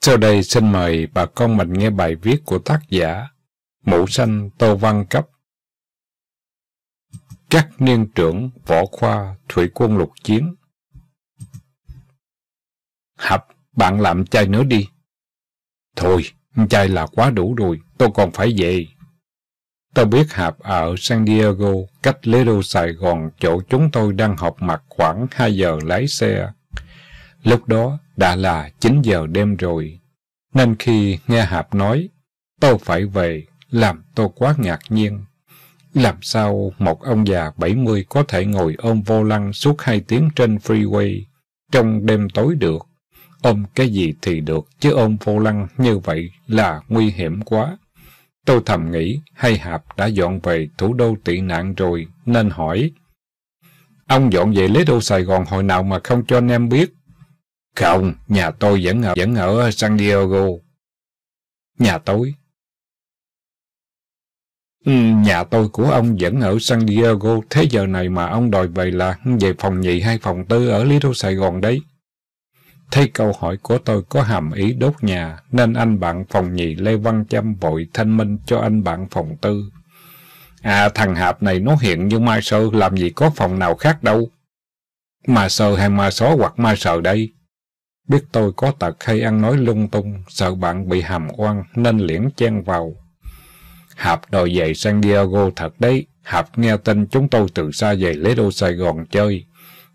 Sau đây xin mời bà con mình nghe bài viết của tác giả Mũ Xanh Tô Văn Cấp. Các niên trưởng võ khoa thủy quân lục chiến. Hập, bạn làm chai nữa đi. Thôi, chai là quá đủ rồi, tôi còn phải về. Tôi biết Hạp ở San Diego, cách Lê Đô Sài Gòn, chỗ chúng tôi đang học mặt khoảng 2 giờ lái xe. Lúc đó đã là 9 giờ đêm rồi. Nên khi nghe Hạp nói, tôi phải về, làm tôi quá ngạc nhiên. Làm sao một ông già 70 có thể ngồi ôm vô lăng suốt 2 tiếng trên freeway trong đêm tối được? Ôm cái gì thì được, chứ ôm vô lăng như vậy là nguy hiểm quá. Tôi thầm nghĩ hay Hạp đã dọn về thủ đô tị nạn rồi, nên hỏi. Ông dọn về lấy đô Sài Gòn hồi nào mà không cho anh em biết? Không, nhà tôi vẫn ở, vẫn ở San Diego. Nhà tôi? Ừ, nhà tôi của ông vẫn ở San Diego, thế giờ này mà ông đòi về là về phòng nhị hay phòng tư ở Little Sài Gòn đấy. Thấy câu hỏi của tôi có hàm ý đốt nhà, nên anh bạn phòng nhị Lê Văn Châm vội thanh minh cho anh bạn phòng tư. À, thằng Hạp này nó hiện như ma sơ, làm gì có phòng nào khác đâu. Ma sơ hay ma só hoặc ma sờ đây? Biết tôi có tật hay ăn nói lung tung, sợ bạn bị hàm oan nên liễn chen vào. Hạp đòi về San Diego thật đấy. Hạp nghe tin chúng tôi từ xa về lấy đô Sài Gòn chơi.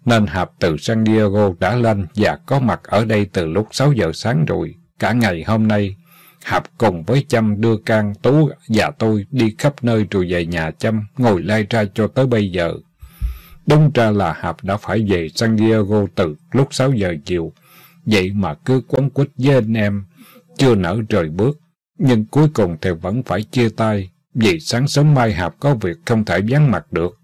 Nên Hạp từ San Diego đã lên và có mặt ở đây từ lúc 6 giờ sáng rồi. Cả ngày hôm nay, Hạp cùng với Chăm đưa can Tú và tôi đi khắp nơi rồi về nhà Chăm, ngồi lai ra cho tới bây giờ. Đúng ra là Hạp đã phải về San Diego từ lúc 6 giờ chiều, Vậy mà cứ quấn quýt với anh em, chưa nở rời bước. Nhưng cuối cùng thì vẫn phải chia tay, vì sáng sớm mai Hạp có việc không thể vắng mặt được.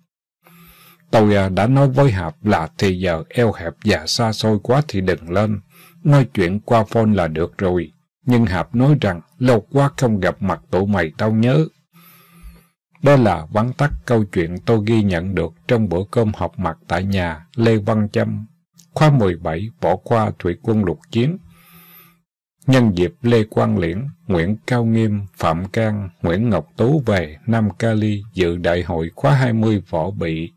Tôi à, đã nói với Hạp là thì giờ eo hẹp và xa xôi quá thì đừng lên, nói chuyện qua phone là được rồi. Nhưng Hạp nói rằng lâu quá không gặp mặt tụi mày tao nhớ. Đó là vắn tắt câu chuyện tôi ghi nhận được trong bữa cơm họp mặt tại nhà Lê Văn Châm khóa 17 bỏ qua thủy quân lục chiến. Nhân dịp Lê Quang Liễn, Nguyễn Cao Nghiêm, Phạm can Nguyễn Ngọc Tú về Nam Cali dự đại hội khóa 20 võ bị.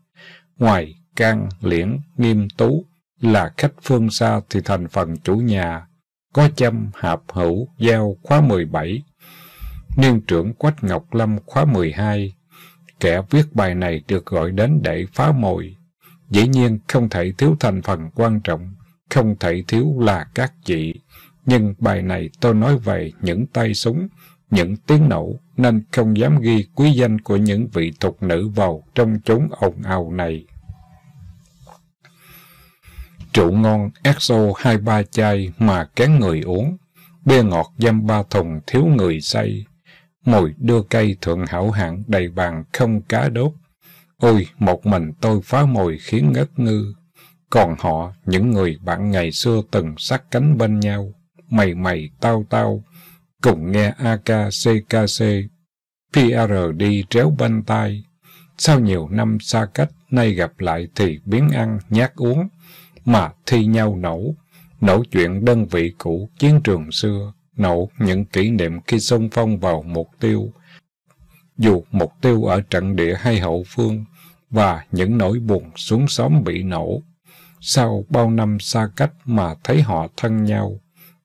Ngoài can Liễn, Nghiêm, Tú là khách phương xa thì thành phần chủ nhà có châm hạp hữu giao khóa 17, niên trưởng Quách Ngọc Lâm khóa 12. Kẻ viết bài này được gọi đến để phá mồi, Dĩ nhiên không thể thiếu thành phần quan trọng, không thể thiếu là các chị. Nhưng bài này tôi nói về những tay súng, những tiếng nổ nên không dám ghi quý danh của những vị thục nữ vào trong chúng ồn ào này. Trụ ngon XO hai ba chai mà kén người uống, bia ngọt dăm ba thùng thiếu người say, mồi đưa cây thượng hảo hạng đầy bàn không cá đốt, Ôi, một mình tôi phá mồi khiến ngất ngư. Còn họ, những người bạn ngày xưa từng sát cánh bên nhau, mày mày tao tao, cùng nghe AKCKC, PRD tréo bên tai. Sau nhiều năm xa cách, nay gặp lại thì biến ăn, nhát uống, mà thi nhau nổ. Nổ chuyện đơn vị cũ, chiến trường xưa, nổ những kỷ niệm khi xung phong vào mục tiêu. Dù mục tiêu ở trận địa hay hậu phương, và những nỗi buồn xuống xóm bị nổ. Sau bao năm xa cách mà thấy họ thân nhau,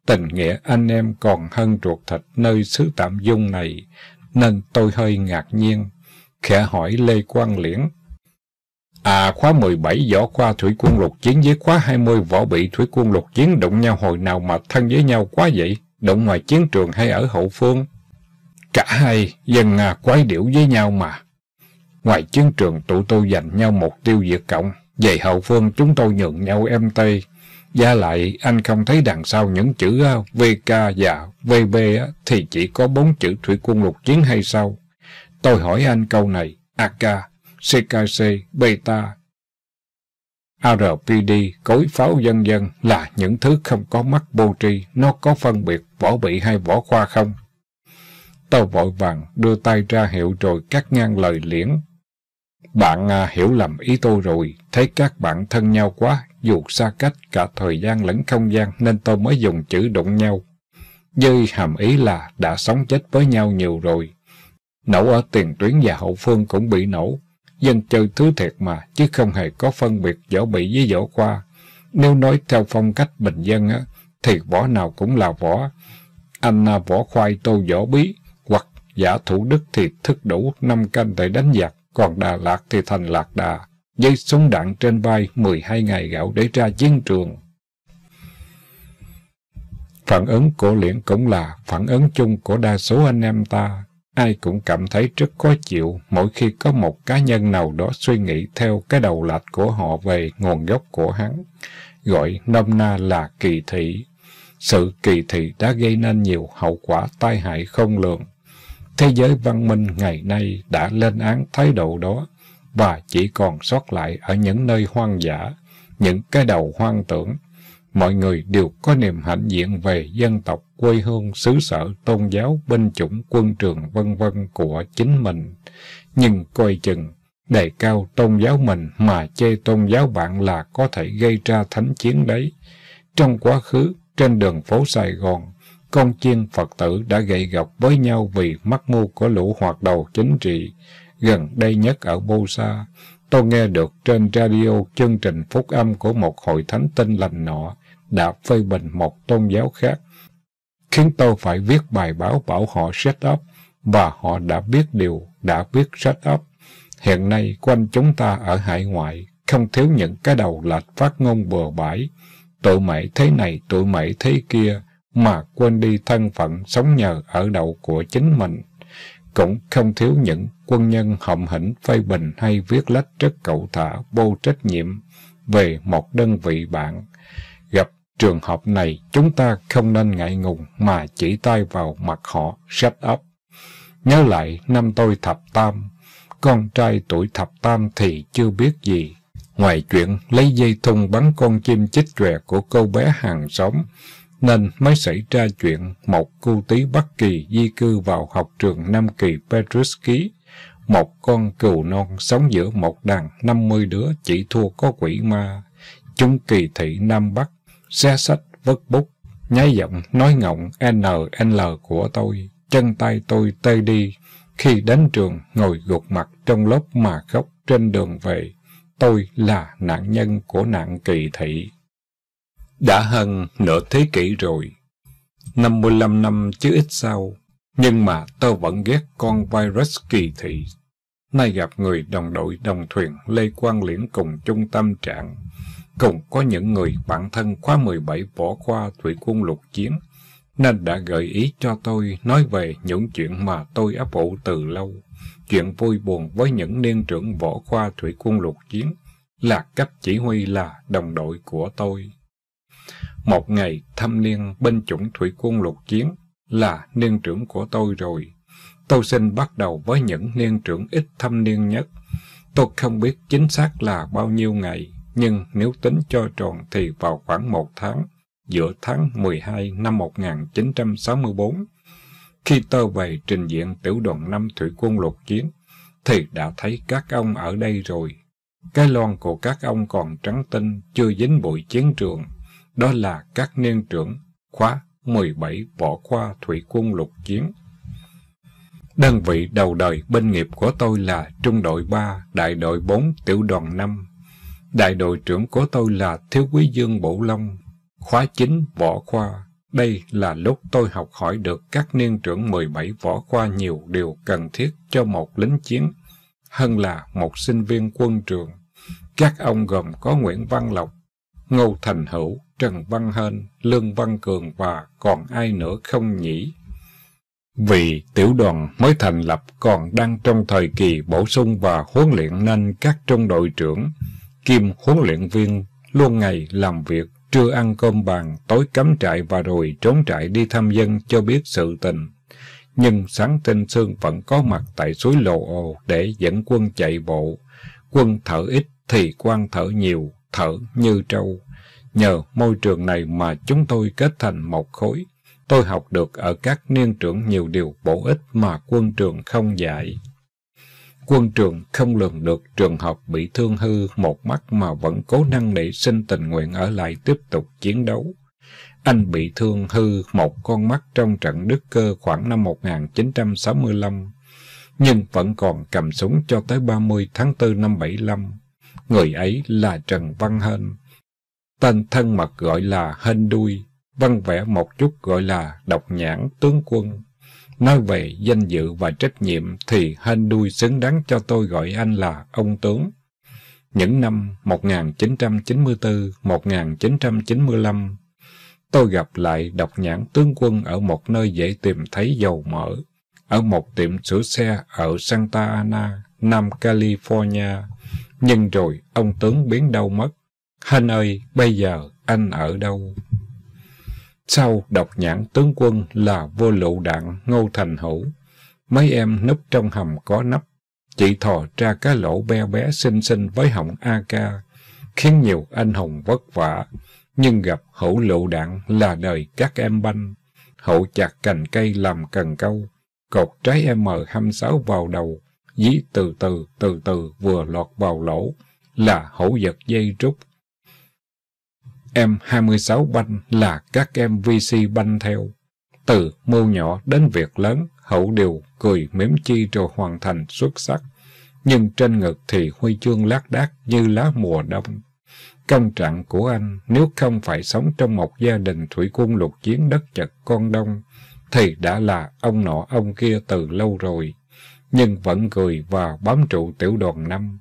tình nghĩa anh em còn hơn ruột thịt nơi xứ tạm dung này, nên tôi hơi ngạc nhiên, khẽ hỏi Lê Quang Liễn. À, khóa 17 võ khoa thủy quân lục chiến với khóa 20 võ bị thủy quân lục chiến đụng nhau hồi nào mà thân với nhau quá vậy? Đụng ngoài chiến trường hay ở hậu phương? Cả hai dần à, quái điểu với nhau mà. Ngoài chiến trường tụi tôi giành nhau mục tiêu diệt cộng, về hậu phương chúng tôi nhường nhau em tây. Và lại anh không thấy đằng sau những chữ à, VK và VB thì chỉ có bốn chữ thủy quân lục chiến hay sao? Tôi hỏi anh câu này, AK, CKC, Beta, ARPD, cối pháo dân dân là những thứ không có mắt bô tri, nó có phân biệt võ bị hay võ khoa không? Tôi vội vàng đưa tay ra hiệu rồi cắt ngang lời liễn, bạn à, hiểu lầm ý tôi rồi, thấy các bạn thân nhau quá, dù xa cách cả thời gian lẫn không gian nên tôi mới dùng chữ đụng nhau. Dư hàm ý là đã sống chết với nhau nhiều rồi. Nổ ở tiền tuyến và hậu phương cũng bị nổ. Dân chơi thứ thiệt mà, chứ không hề có phân biệt võ bị với võ khoa. Nếu nói theo phong cách bình dân á, thì võ nào cũng là võ. Anh à, võ khoai tô võ bí, hoặc giả thủ đức thì thức đủ năm canh để đánh giặc. Còn Đà Lạt thì thành Lạc Đà, dây súng đạn trên vai 12 ngày gạo để ra chiến trường. Phản ứng của liễn cũng là phản ứng chung của đa số anh em ta. Ai cũng cảm thấy rất khó chịu mỗi khi có một cá nhân nào đó suy nghĩ theo cái đầu lạch của họ về nguồn gốc của hắn, gọi nôm na là kỳ thị. Sự kỳ thị đã gây nên nhiều hậu quả tai hại không lường. Thế giới văn minh ngày nay đã lên án thái độ đó và chỉ còn sót lại ở những nơi hoang dã, những cái đầu hoang tưởng. Mọi người đều có niềm hãnh diện về dân tộc, quê hương, xứ sở, tôn giáo, binh chủng, quân trường vân vân của chính mình. Nhưng coi chừng, đề cao tôn giáo mình mà chê tôn giáo bạn là có thể gây ra thánh chiến đấy. Trong quá khứ, trên đường phố Sài Gòn, con chiên Phật tử đã gây gọc với nhau vì mắc mưu của lũ hoạt đầu chính trị, gần đây nhất ở Bô Sa. Tôi nghe được trên radio chương trình phúc âm của một hội thánh tinh lành nọ đã phê bình một tôn giáo khác, khiến tôi phải viết bài báo bảo họ set up, và họ đã biết điều, đã biết set up. Hiện nay, quanh chúng ta ở hải ngoại, không thiếu những cái đầu lạch phát ngôn bừa bãi, tụi mày thế này, tụi mày thế kia, mà quên đi thân phận sống nhờ ở đậu của chính mình. Cũng không thiếu những quân nhân hậm hĩnh phê bình hay viết lách rất cậu thả vô trách nhiệm về một đơn vị bạn. Gặp trường hợp này chúng ta không nên ngại ngùng mà chỉ tay vào mặt họ shut up. Nhớ lại năm tôi thập tam, con trai tuổi thập tam thì chưa biết gì. Ngoài chuyện lấy dây thun bắn con chim chích chòe của cô bé hàng xóm, nên mới xảy ra chuyện một cô tí Bắc Kỳ di cư vào học trường Nam Kỳ Petruski. Một con cừu non sống giữa một đàn 50 đứa chỉ thua có quỷ ma. Chúng kỳ thị Nam Bắc, xe sách vất bút, nháy giọng nói ngọng NL của tôi. Chân tay tôi tê đi, khi đến trường ngồi gục mặt trong lớp mà khóc trên đường về. Tôi là nạn nhân của nạn kỳ thị. Đã hơn nửa thế kỷ rồi. 55 năm chứ ít sau, nhưng mà tôi vẫn ghét con virus kỳ thị. Nay gặp người đồng đội đồng thuyền Lê Quang Liễn cùng chung tâm trạng, cùng có những người bạn thân khóa 17 bỏ qua thủy quân lục chiến, nên đã gợi ý cho tôi nói về những chuyện mà tôi ấp ủ từ lâu. Chuyện vui buồn với những niên trưởng võ khoa thủy quân lục chiến là cấp chỉ huy là đồng đội của tôi. Một ngày thăm niên bên chủng thủy quân lục chiến là niên trưởng của tôi rồi. Tôi xin bắt đầu với những niên trưởng ít thâm niên nhất. Tôi không biết chính xác là bao nhiêu ngày, nhưng nếu tính cho tròn thì vào khoảng một tháng, giữa tháng 12 năm 1964, khi tôi về trình diện tiểu đoàn năm thủy quân lục chiến, thì đã thấy các ông ở đây rồi. Cái lon của các ông còn trắng tinh, chưa dính bụi chiến trường. Đó là các niên trưởng khóa 17 võ khoa thủy quân lục chiến. Đơn vị đầu đời binh nghiệp của tôi là Trung đội 3, Đại đội 4, Tiểu đoàn 5. Đại đội trưởng của tôi là Thiếu quý Dương Bổ Long, khóa 9 võ khoa. Đây là lúc tôi học hỏi được các niên trưởng 17 võ khoa nhiều điều cần thiết cho một lính chiến, hơn là một sinh viên quân trường. Các ông gồm có Nguyễn Văn Lộc, Ngô Thành Hữu, Trần Văn Hên, Lương Văn Cường và còn ai nữa không nhỉ? Vì tiểu đoàn mới thành lập còn đang trong thời kỳ bổ sung và huấn luyện nên các trung đội trưởng, kim huấn luyện viên luôn ngày làm việc, trưa ăn cơm bàn, tối cắm trại và rồi trốn trại đi thăm dân cho biết sự tình. Nhưng sáng tinh sương vẫn có mặt tại suối lộ Ồ để dẫn quân chạy bộ. Quân thở ít thì quan thở nhiều, thở như trâu. Nhờ môi trường này mà chúng tôi kết thành một khối. Tôi học được ở các niên trưởng nhiều điều bổ ích mà quân trường không dạy. Quân trường không lường được trường học bị thương hư một mắt mà vẫn cố năng nảy sinh tình nguyện ở lại tiếp tục chiến đấu. Anh bị thương hư một con mắt trong trận Đức Cơ khoảng năm 1965, nhưng vẫn còn cầm súng cho tới 30 tháng 4 năm 75 người ấy là Trần Văn Hên. Tên thân mật gọi là Hên Đuôi, văn vẽ một chút gọi là Độc Nhãn Tướng Quân. Nói về danh dự và trách nhiệm thì Hên Đuôi xứng đáng cho tôi gọi anh là ông tướng. Những năm 1994-1995, tôi gặp lại độc nhãn tướng quân ở một nơi dễ tìm thấy dầu mỡ, ở một tiệm sửa xe ở Santa Ana, Nam California. Nhưng rồi ông tướng biến đâu mất. Hanh ơi, bây giờ anh ở đâu? Sau độc nhãn tướng quân là vô lựu đạn Ngô Thành Hữu. Mấy em núp trong hầm có nắp. Chị thò ra cái lỗ be bé xinh xinh với họng AK, khiến nhiều anh hùng vất vả. Nhưng gặp hữu lựu đạn là đời các em banh. Hậu chặt cành cây làm cần câu, cột trái M26 vào đầu, dí từ từ, từ từ vừa lọt vào lỗ, là hổ giật dây rút. Em 26 banh là các em VC banh theo. Từ mưu nhỏ đến việc lớn, hậu đều cười mếm chi rồi hoàn thành xuất sắc. Nhưng trên ngực thì huy chương lác đác như lá mùa đông. Công trạng của anh, nếu không phải sống trong một gia đình thủy quân lục chiến đất chật con đông, thì đã là ông nọ ông kia từ lâu rồi nhưng vẫn cười và bám trụ tiểu đoàn năm.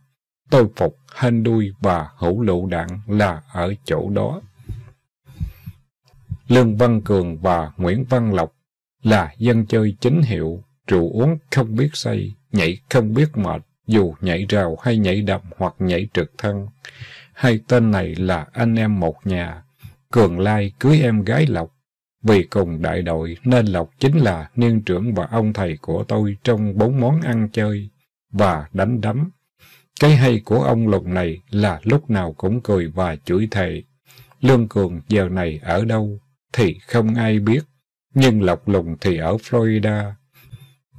Tôi phục hên đuôi và hữu lựu đạn là ở chỗ đó. Lương Văn Cường và Nguyễn Văn Lộc là dân chơi chính hiệu, rượu uống không biết say, nhảy không biết mệt, dù nhảy rào hay nhảy đầm hoặc nhảy trực thân. Hai tên này là anh em một nhà. Cường Lai cưới em gái Lộc, vì cùng đại đội nên Lộc chính là niên trưởng và ông thầy của tôi trong bốn món ăn chơi và đánh đấm. Cái hay của ông Lục này là lúc nào cũng cười và chửi thề. Lương Cường giờ này ở đâu thì không ai biết, nhưng Lộc Lùng thì ở Florida.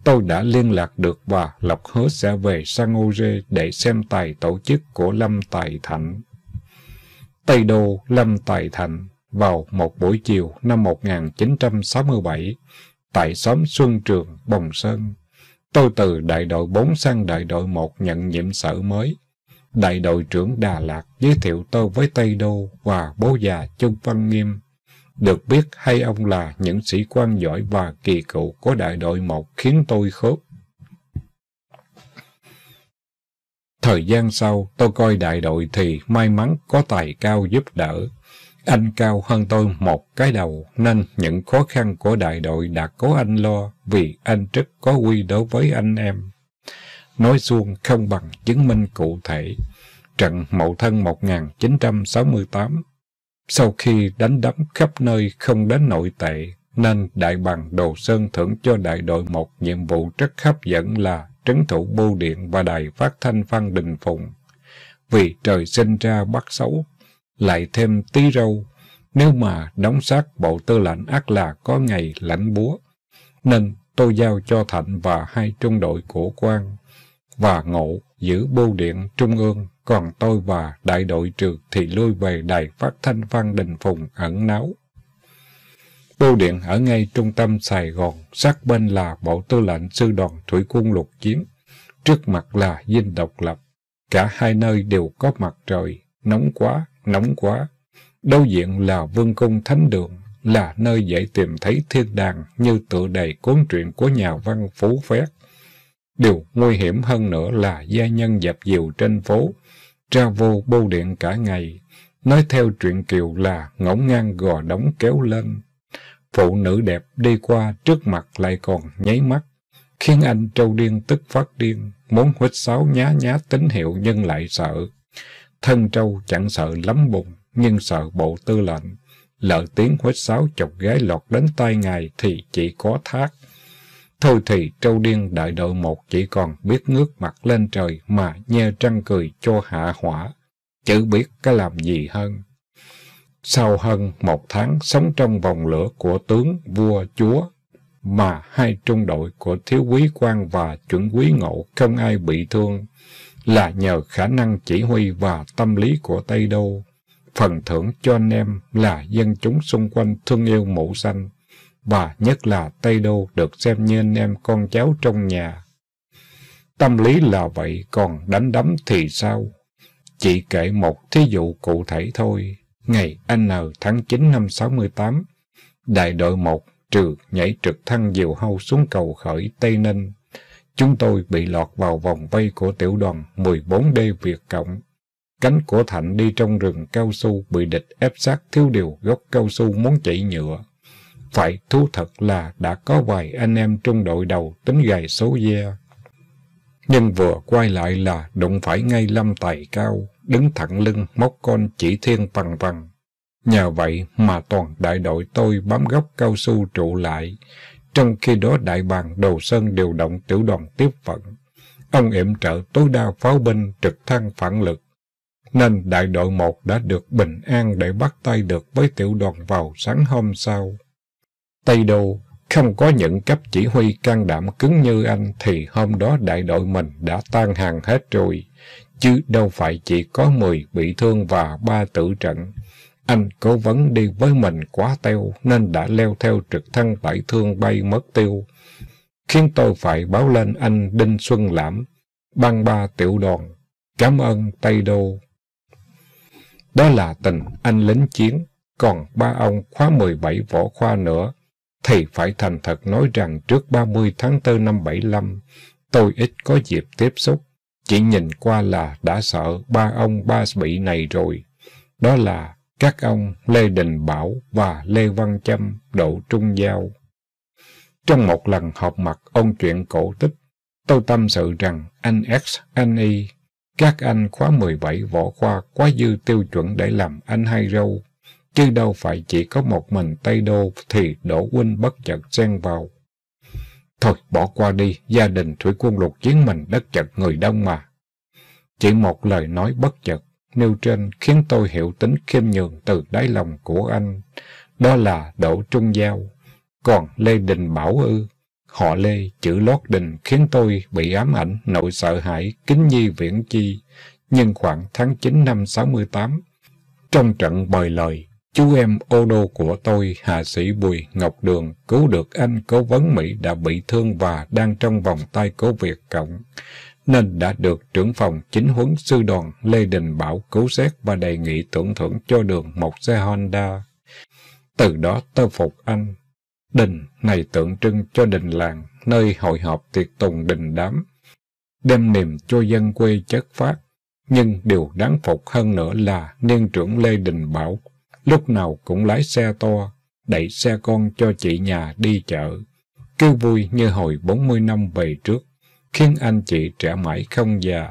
Tôi đã liên lạc được và Lộc hứa sẽ về San Jose để xem tài tổ chức của Lâm Tài Thạnh. Tây Đô Lâm Tài Thạnh vào một buổi chiều năm 1967 tại xóm Xuân Trường, Bồng Sơn. Tôi từ đại đội 4 sang đại đội 1 nhận nhiệm sở mới. Đại đội trưởng Đà Lạt giới thiệu tôi với Tây Đô và bố già Trung Văn Nghiêm. Được biết hai ông là những sĩ quan giỏi và kỳ cựu của đại đội 1 khiến tôi khớp. Thời gian sau, tôi coi đại đội thì may mắn có tài cao giúp đỡ. Anh cao hơn tôi một cái đầu, nên những khó khăn của đại đội đã có anh lo, vì anh rất có quy đối với anh em. Nói xuông không bằng chứng minh cụ thể. Trận Mậu Thân 1968 Sau khi đánh đấm khắp nơi không đến nội tệ, nên Đại bằng Đồ Sơn thưởng cho đại đội một nhiệm vụ rất hấp dẫn là trấn thủ bưu điện và đài phát thanh Phan Đình Phùng. Vì trời sinh ra bắt xấu, lại thêm tí râu, nếu mà đóng xác bộ tư lệnh ác là có ngày lãnh búa. Nên tôi giao cho Thạnh và hai trung đội của quan và Ngộ giữ bưu điện Trung ương, còn tôi và đại đội trưởng thì lui về đài phát thanh Văn Đình Phùng ẩn náu. Bưu điện ở ngay trung tâm Sài Gòn, sát bên là Bộ Tư lệnh Sư đoàn Thủy quân lục chiến, trước mặt là dinh độc lập. Cả hai nơi đều có mặt trời, nóng quá nóng quá. Đối diện là vương cung thánh đường, là nơi dễ tìm thấy thiên đàng như tựa đầy cuốn truyện của nhà văn Phú Phét. Điều nguy hiểm hơn nữa là gia nhân dập dìu trên phố, ra vô bưu điện cả ngày, nói theo truyện kiều là ngỗng ngang gò đóng kéo lên. Phụ nữ đẹp đi qua trước mặt lại còn nháy mắt, khiến anh trâu điên tức phát điên, muốn huýt sáo nhá nhá tín hiệu nhưng lại sợ. Thân trâu chẳng sợ lắm bụng, nhưng sợ bộ tư lệnh. Lỡ tiếng huýt sáo chọc gái lọt đến tai ngài thì chỉ có thác. Thôi thì trâu điên đại đội một chỉ còn biết ngước mặt lên trời mà nhe trăng cười cho hạ hỏa. Chữ biết cái làm gì hơn. Sau hơn một tháng sống trong vòng lửa của tướng, vua, chúa, mà hai trung đội của thiếu quý quan và chuẩn quý ngộ không ai bị thương, là nhờ khả năng chỉ huy và tâm lý của Tây Đô. Phần thưởng cho anh em là dân chúng xung quanh thương yêu mũ xanh, và nhất là Tây Đô được xem như anh em con cháu trong nhà. Tâm lý là vậy, còn đánh đấm thì sao? Chỉ kể một thí dụ cụ thể thôi. Ngày N tháng 9 năm 68, đại đội 1 trừ nhảy trực thăng diều hâu xuống cầu khởi Tây Ninh Chúng tôi bị lọt vào vòng vây của tiểu đoàn 14D Việt Cộng. Cánh của Thạnh đi trong rừng cao su bị địch ép sát thiếu điều gốc cao su muốn chạy nhựa. Phải thú thật là đã có vài anh em trong đội đầu tính gài số ve. Nhưng vừa quay lại là đụng phải ngay lâm tài cao, đứng thẳng lưng móc con chỉ thiên bằng bằng Nhờ vậy mà toàn đại đội tôi bám gốc cao su trụ lại, trong khi đó đại bàng đầu sơn điều động tiểu đoàn tiếp vận. Ông yểm trợ tối đa pháo binh trực thăng phản lực. Nên đại đội một đã được bình an để bắt tay được với tiểu đoàn vào sáng hôm sau. Tây Đô không có những cấp chỉ huy can đảm cứng như anh thì hôm đó đại đội mình đã tan hàng hết rồi. Chứ đâu phải chỉ có 10 bị thương và ba tử trận. Anh cố vấn đi với mình quá teo nên đã leo theo trực thăng tải thương bay mất tiêu, khiến tôi phải báo lên anh Đinh Xuân Lãm, ban ba tiểu đoàn. Cảm ơn Tây Đô. Đó là tình anh lính chiến, còn ba ông khóa 17 võ khoa nữa, thì phải thành thật nói rằng trước 30 tháng 4 năm 75, tôi ít có dịp tiếp xúc, chỉ nhìn qua là đã sợ ba ông ba bị này rồi. Đó là các ông Lê Đình Bảo và Lê Văn Châm Đỗ Trung Giao. Trong một lần họp mặt ôn chuyện cổ tích, tôi tâm sự rằng anh X, anh Y, các anh khóa 17 võ khoa quá dư tiêu chuẩn để làm anh hai râu, chứ đâu phải chỉ có một mình Tây Đô thì Đỗ Huynh bất chợt xen vào. Thôi bỏ qua đi, gia đình thủy quân lục chiến mình đất chật người đông mà. Chỉ một lời nói bất chợt nêu trên khiến tôi hiểu tính khiêm nhường từ đáy lòng của anh. Đó là Đỗ Trung Giao. Còn Lê Đình Bảo Ư, họ Lê, chữ Lót Đình khiến tôi bị ám ảnh nội sợ hãi, kính nhi viễn chi. Nhưng khoảng tháng 9 năm 68, trong trận bời lời, chú em ô đô của tôi, hạ sĩ Bùi Ngọc Đường, cứu được anh cố vấn Mỹ đã bị thương và đang trong vòng tay cố việc Cộng nên đã được trưởng phòng chính huấn sư đoàn Lê Đình Bảo cứu xét và đề nghị tưởng thưởng cho đường một xe Honda. Từ đó tơ phục anh. Đình này tượng trưng cho đình làng, nơi hội họp tiệc tùng đình đám, đem niềm cho dân quê chất phát. Nhưng điều đáng phục hơn nữa là niên trưởng Lê Đình Bảo lúc nào cũng lái xe to, đẩy xe con cho chị nhà đi chợ, kêu vui như hồi 40 năm về trước khiến anh chị trẻ mãi không già.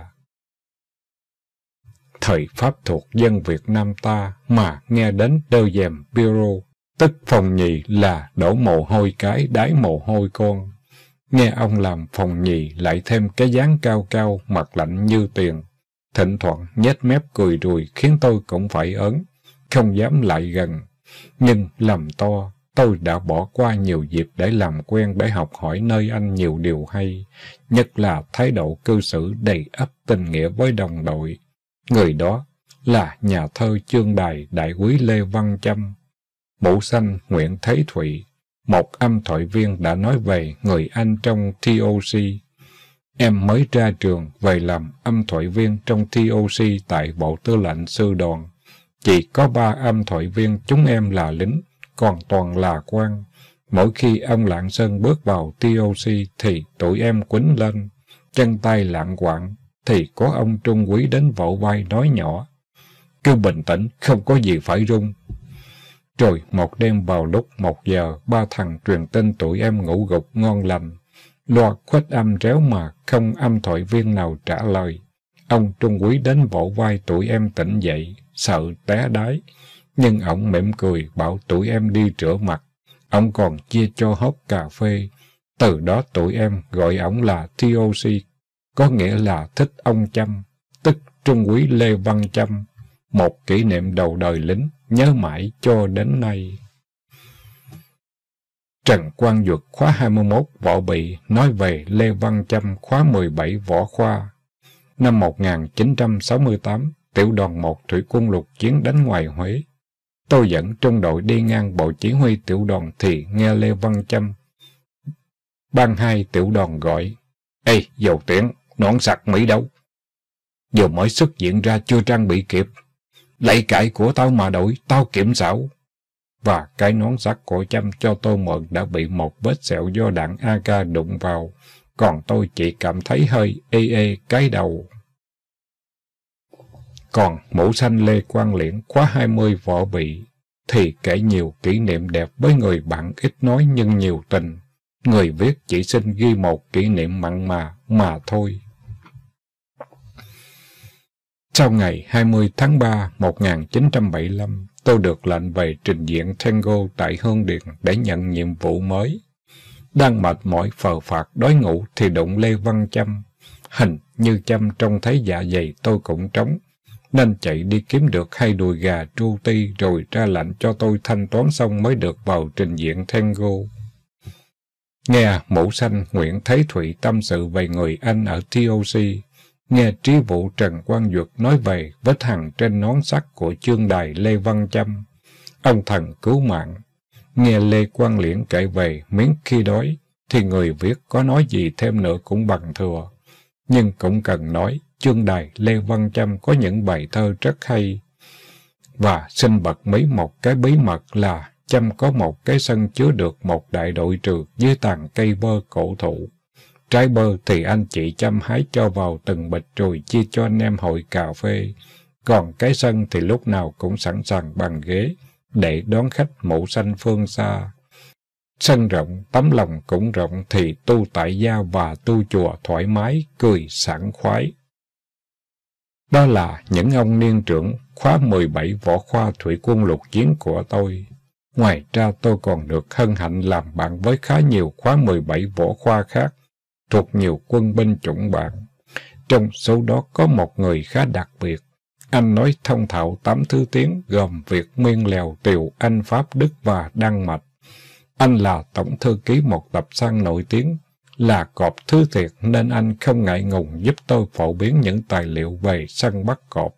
Thời Pháp thuộc dân Việt Nam ta mà nghe đến đeo dèm bureau, tức phòng nhì là đổ mồ hôi cái đái mồ hôi con. Nghe ông làm phòng nhì lại thêm cái dáng cao cao, mặt lạnh như tiền. Thỉnh thoảng nhếch mép cười rùi khiến tôi cũng phải ớn, không dám lại gần. Nhưng làm to, Tôi đã bỏ qua nhiều dịp để làm quen để học hỏi nơi anh nhiều điều hay, nhất là thái độ cư xử đầy ấp tình nghĩa với đồng đội. Người đó là nhà thơ chương đài Đại quý Lê Văn Châm. Mũ xanh Nguyễn Thế Thụy, một âm thoại viên đã nói về người Anh trong TOC. Em mới ra trường về làm âm thoại viên trong TOC tại Bộ Tư lệnh Sư đoàn. Chỉ có ba âm thoại viên chúng em là lính, còn toàn là quan. Mỗi khi ông Lạng Sơn bước vào TOC thì tụi em quýnh lên, chân tay lạng quạng, thì có ông Trung Quý đến vỗ vai nói nhỏ. kêu bình tĩnh, không có gì phải rung. Rồi một đêm vào lúc một giờ, ba thằng truyền tin tụi em ngủ gục ngon lành. Loa khuếch âm réo mà không âm thoại viên nào trả lời. Ông Trung Quý đến vỗ vai tụi em tỉnh dậy, sợ té đái nhưng ông mỉm cười bảo tụi em đi rửa mặt. Ông còn chia cho hốc cà phê. Từ đó tụi em gọi ông là TOC, có nghĩa là thích ông Chăm, tức Trung Quý Lê Văn Chăm, một kỷ niệm đầu đời lính nhớ mãi cho đến nay. Trần Quang Duật khóa 21 võ bị nói về Lê Văn Chăm khóa 17 võ khoa. Năm 1968, tiểu đoàn 1 thủy quân lục chiến đánh ngoài Huế, Tôi dẫn trung đội đi ngang bộ chỉ huy tiểu đoàn thì nghe Lê Văn Châm. Ban hai tiểu đoàn gọi, Ê, dầu tiễn, nón sặc Mỹ đâu? Dù mới xuất hiện ra chưa trang bị kịp, lấy cải của tao mà đổi, tao kiểm xảo. Và cái nón sắt của chăm cho tôi mượn đã bị một vết sẹo do đạn AK đụng vào, còn tôi chỉ cảm thấy hơi ê ê cái đầu. Còn mũ xanh Lê Quang Liễn quá hai mươi vỏ bị, thì kể nhiều kỷ niệm đẹp với người bạn ít nói nhưng nhiều tình. Người viết chỉ xin ghi một kỷ niệm mặn mà, mà thôi. Sau ngày 20 tháng 3 1975, tôi được lệnh về trình diễn tango tại Hương Điền để nhận nhiệm vụ mới. Đang mệt mỏi phờ phạt đói ngủ thì đụng Lê Văn Châm. Hình như Châm trông thấy dạ dày tôi cũng trống nên chạy đi kiếm được hai đùi gà tru ti rồi ra lệnh cho tôi thanh toán xong mới được vào trình diện tango. Nghe mũ xanh Nguyễn Thế Thụy tâm sự về người Anh ở TOC, nghe trí vụ Trần Quang Duật nói về vết hằn trên nón sắt của chương đài Lê Văn Châm, ông thần cứu mạng. Nghe Lê Quang Liễn kể về miếng khi đói, thì người viết có nói gì thêm nữa cũng bằng thừa. Nhưng cũng cần nói, chương đài Lê Văn Trâm có những bài thơ rất hay. Và xin bật mấy một cái bí mật là Trâm có một cái sân chứa được một đại đội trừ dưới tàn cây bơ cổ thụ. Trái bơ thì anh chị chăm hái cho vào từng bịch rồi chia cho anh em hội cà phê. Còn cái sân thì lúc nào cũng sẵn sàng bằng ghế để đón khách mũ xanh phương xa. Sân rộng, tấm lòng cũng rộng thì tu tại gia và tu chùa thoải mái, cười sảng khoái. Đó là những ông niên trưởng khóa 17 võ khoa thủy quân lục chiến của tôi. Ngoài ra tôi còn được hân hạnh làm bạn với khá nhiều khóa 17 võ khoa khác, thuộc nhiều quân binh chủng bạn. Trong số đó có một người khá đặc biệt. Anh nói thông thạo tám thứ tiếng gồm Việt, nguyên Lèo, tiểu Anh, Pháp, Đức và Đan Mạch. Anh là tổng thư ký một tập san nổi tiếng là cọp thứ thiệt nên anh không ngại ngùng giúp tôi phổ biến những tài liệu về săn bắt cọp.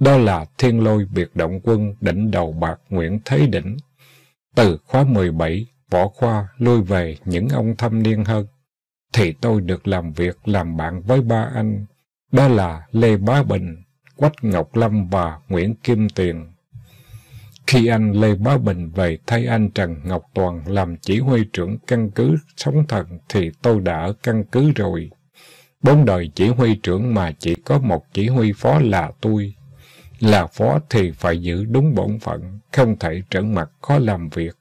Đó là Thiên Lôi Biệt Động Quân đỉnh đầu bạc Nguyễn Thế Đỉnh. Từ khóa 17, võ khoa lui về những ông thâm niên hơn, thì tôi được làm việc làm bạn với ba anh. Đó là Lê Bá Bình, Quách Ngọc Lâm và Nguyễn Kim Tiền khi anh Lê Bá Bình về thay anh Trần Ngọc Toàn làm chỉ huy trưởng căn cứ Sóng Thần thì tôi đã ở căn cứ rồi. Bốn đời chỉ huy trưởng mà chỉ có một chỉ huy phó là tôi. Là phó thì phải giữ đúng bổn phận, không thể trở mặt khó làm việc.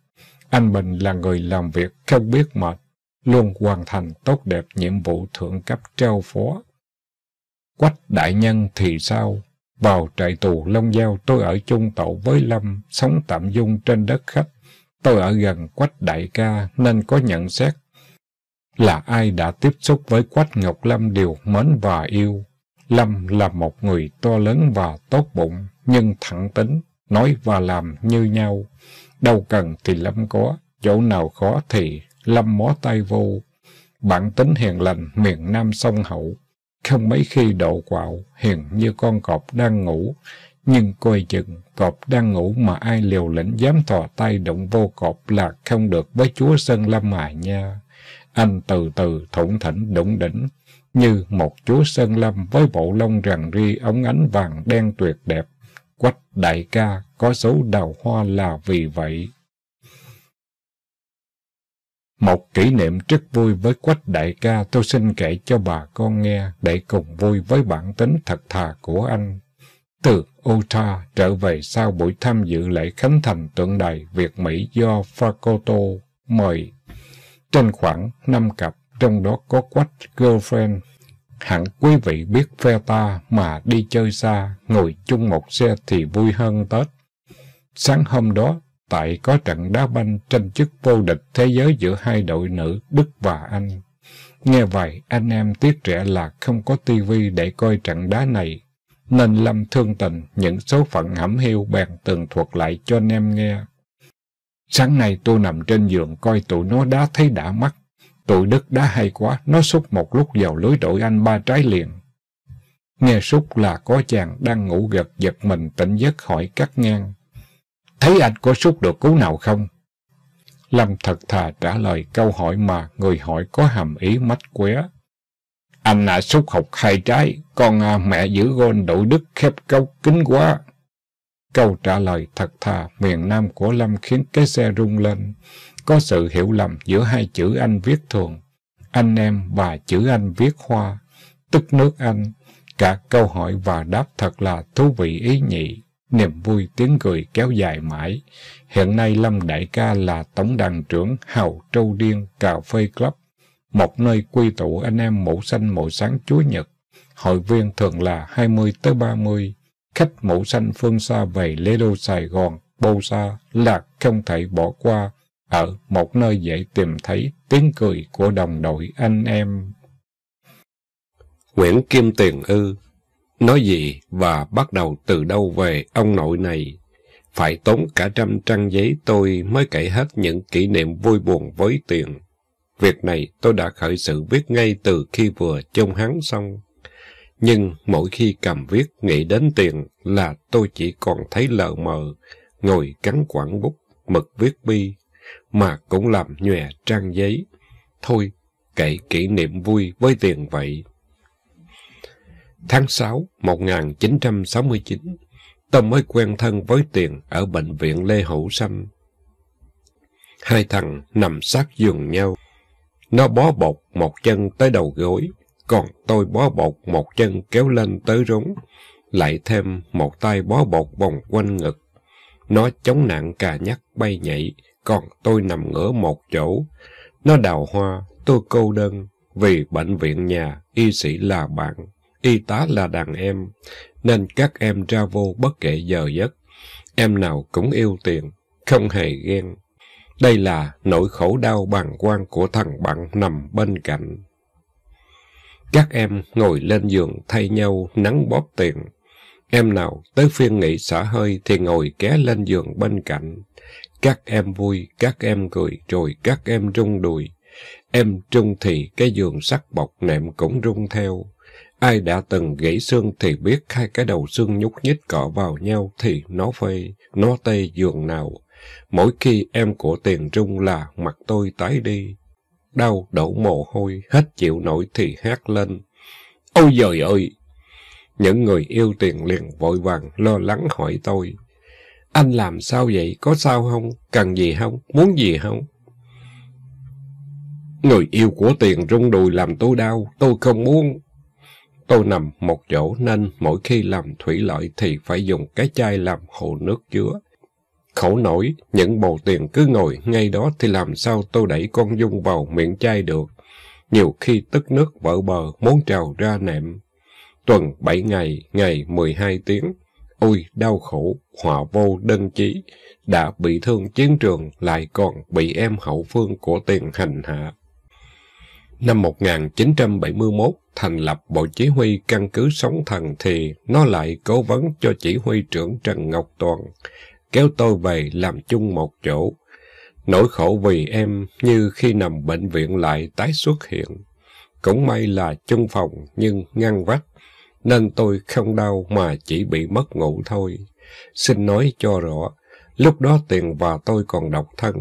Anh Bình là người làm việc không biết mệt, luôn hoàn thành tốt đẹp nhiệm vụ thượng cấp trao phó. Quách đại nhân thì sao? Vào trại tù Long Giao tôi ở chung tậu với Lâm, sống tạm dung trên đất khách. Tôi ở gần Quách Đại Ca nên có nhận xét là ai đã tiếp xúc với Quách Ngọc Lâm đều mến và yêu. Lâm là một người to lớn và tốt bụng, nhưng thẳng tính, nói và làm như nhau. Đâu cần thì Lâm có, chỗ nào khó thì Lâm mó tay vô. Bản tính hiền lành miền Nam sông Hậu, không mấy khi đậu quạo, hiền như con cọp đang ngủ. Nhưng coi chừng, cọp đang ngủ mà ai liều lĩnh dám thò tay động vô cọp là không được với chúa Sơn Lâm à nha. Anh từ từ thủng thỉnh đụng đỉnh, như một chúa Sơn Lâm với bộ lông rằn ri ống ánh vàng đen tuyệt đẹp. Quách đại ca có số đào hoa là vì vậy. Một kỷ niệm rất vui với Quách Đại ca tôi xin kể cho bà con nghe để cùng vui với bản tính thật thà của anh. Từ Utah trở về sau buổi tham dự lễ khánh thành tượng đài Việt Mỹ do Fakoto mời. Trên khoảng 5 cặp, trong đó có Quách Girlfriend. Hẳn quý vị biết phe ta mà đi chơi xa, ngồi chung một xe thì vui hơn Tết. Sáng hôm đó, tại có trận đá banh tranh chức vô địch thế giới giữa hai đội nữ Đức và Anh. Nghe vậy, anh em tiếc trẻ là không có tivi để coi trận đá này, nên Lâm thương tình những số phận hẩm hiu bèn tường thuật lại cho anh em nghe. Sáng nay tôi nằm trên giường coi tụi nó đá thấy đã mắt. Tụi Đức đá hay quá, nó xúc một lúc vào lưới đội Anh ba trái liền. Nghe xúc là có chàng đang ngủ gật giật mình tỉnh giấc hỏi cắt ngang. Thấy anh có sốt được cứu nào không? Lâm thật thà trả lời câu hỏi mà người hỏi có hàm ý mách quế. Anh à xúc học hai trái, con à, mẹ giữ gôn đội đức khép câu kính quá. Câu trả lời thật thà miền Nam của Lâm khiến cái xe rung lên. Có sự hiểu lầm giữa hai chữ anh viết thường. Anh em và chữ anh viết hoa, tức nước anh. Cả câu hỏi và đáp thật là thú vị ý nhị niềm vui tiếng cười kéo dài mãi. Hiện nay Lâm Đại Ca là tổng đàn trưởng Hào Trâu Điên Cà Phê Club, một nơi quy tụ anh em mũ xanh mỗi sáng Chúa Nhật. Hội viên thường là 20 tới 30, khách mũ xanh phương xa về Lê Đô Sài Gòn, Bô Sa là không thể bỏ qua ở một nơi dễ tìm thấy tiếng cười của đồng đội anh em. Nguyễn Kim Tiền Ư Nói gì và bắt đầu từ đâu về ông nội này. Phải tốn cả trăm trang giấy tôi mới kể hết những kỷ niệm vui buồn với tiền. Việc này tôi đã khởi sự viết ngay từ khi vừa trông hắn xong. Nhưng mỗi khi cầm viết nghĩ đến tiền là tôi chỉ còn thấy lờ mờ, ngồi cắn quảng bút, mực viết bi, mà cũng làm nhòe trang giấy. Thôi, kể kỷ niệm vui với tiền vậy. Tháng 6, 1969, tôi mới quen thân với Tiền ở bệnh viện Lê Hữu Sâm. Hai thằng nằm sát giường nhau. Nó bó bột một chân tới đầu gối, còn tôi bó bột một chân kéo lên tới rốn, lại thêm một tay bó bột vòng quanh ngực. Nó chống nạn cà nhắc bay nhảy, còn tôi nằm ngửa một chỗ. Nó đào hoa, tôi cô đơn, vì bệnh viện nhà, y sĩ là bạn y tá là đàn em, nên các em ra vô bất kể giờ giấc. Em nào cũng yêu tiền, không hề ghen. Đây là nỗi khổ đau bàng quan của thằng bạn nằm bên cạnh. Các em ngồi lên giường thay nhau nắng bóp tiền. Em nào tới phiên nghỉ xả hơi thì ngồi ké lên giường bên cạnh. Các em vui, các em cười, rồi các em rung đùi. Em rung thì cái giường sắt bọc nệm cũng rung theo. Ai đã từng gãy xương thì biết hai cái đầu xương nhúc nhích cọ vào nhau thì nó phê, nó tê giường nào. Mỗi khi em của tiền trung là mặt tôi tái đi. Đau đổ mồ hôi, hết chịu nổi thì hát lên. Ôi giời ơi! Những người yêu tiền liền vội vàng lo lắng hỏi tôi. Anh làm sao vậy? Có sao không? Cần gì không? Muốn gì không? Người yêu của tiền rung đùi làm tôi đau, tôi không muốn. Cô nằm một chỗ nên mỗi khi làm thủy lợi thì phải dùng cái chai làm hồ nước chứa. Khổ nổi, những bồ tiền cứ ngồi ngay đó thì làm sao tôi đẩy con dung vào miệng chai được. Nhiều khi tức nước vỡ bờ, muốn trào ra nệm. Tuần bảy ngày, ngày mười hai tiếng. Ôi, đau khổ, họa vô đơn chí. Đã bị thương chiến trường, lại còn bị em hậu phương của tiền hành hạ. Năm 1971 thành lập Bộ Chỉ huy Căn cứ Sống Thần thì nó lại cố vấn cho Chỉ huy trưởng Trần Ngọc Toàn, kéo tôi về làm chung một chỗ. Nỗi khổ vì em như khi nằm bệnh viện lại tái xuất hiện. Cũng may là chung phòng nhưng ngăn vách, nên tôi không đau mà chỉ bị mất ngủ thôi. Xin nói cho rõ, lúc đó Tiền và tôi còn độc thân,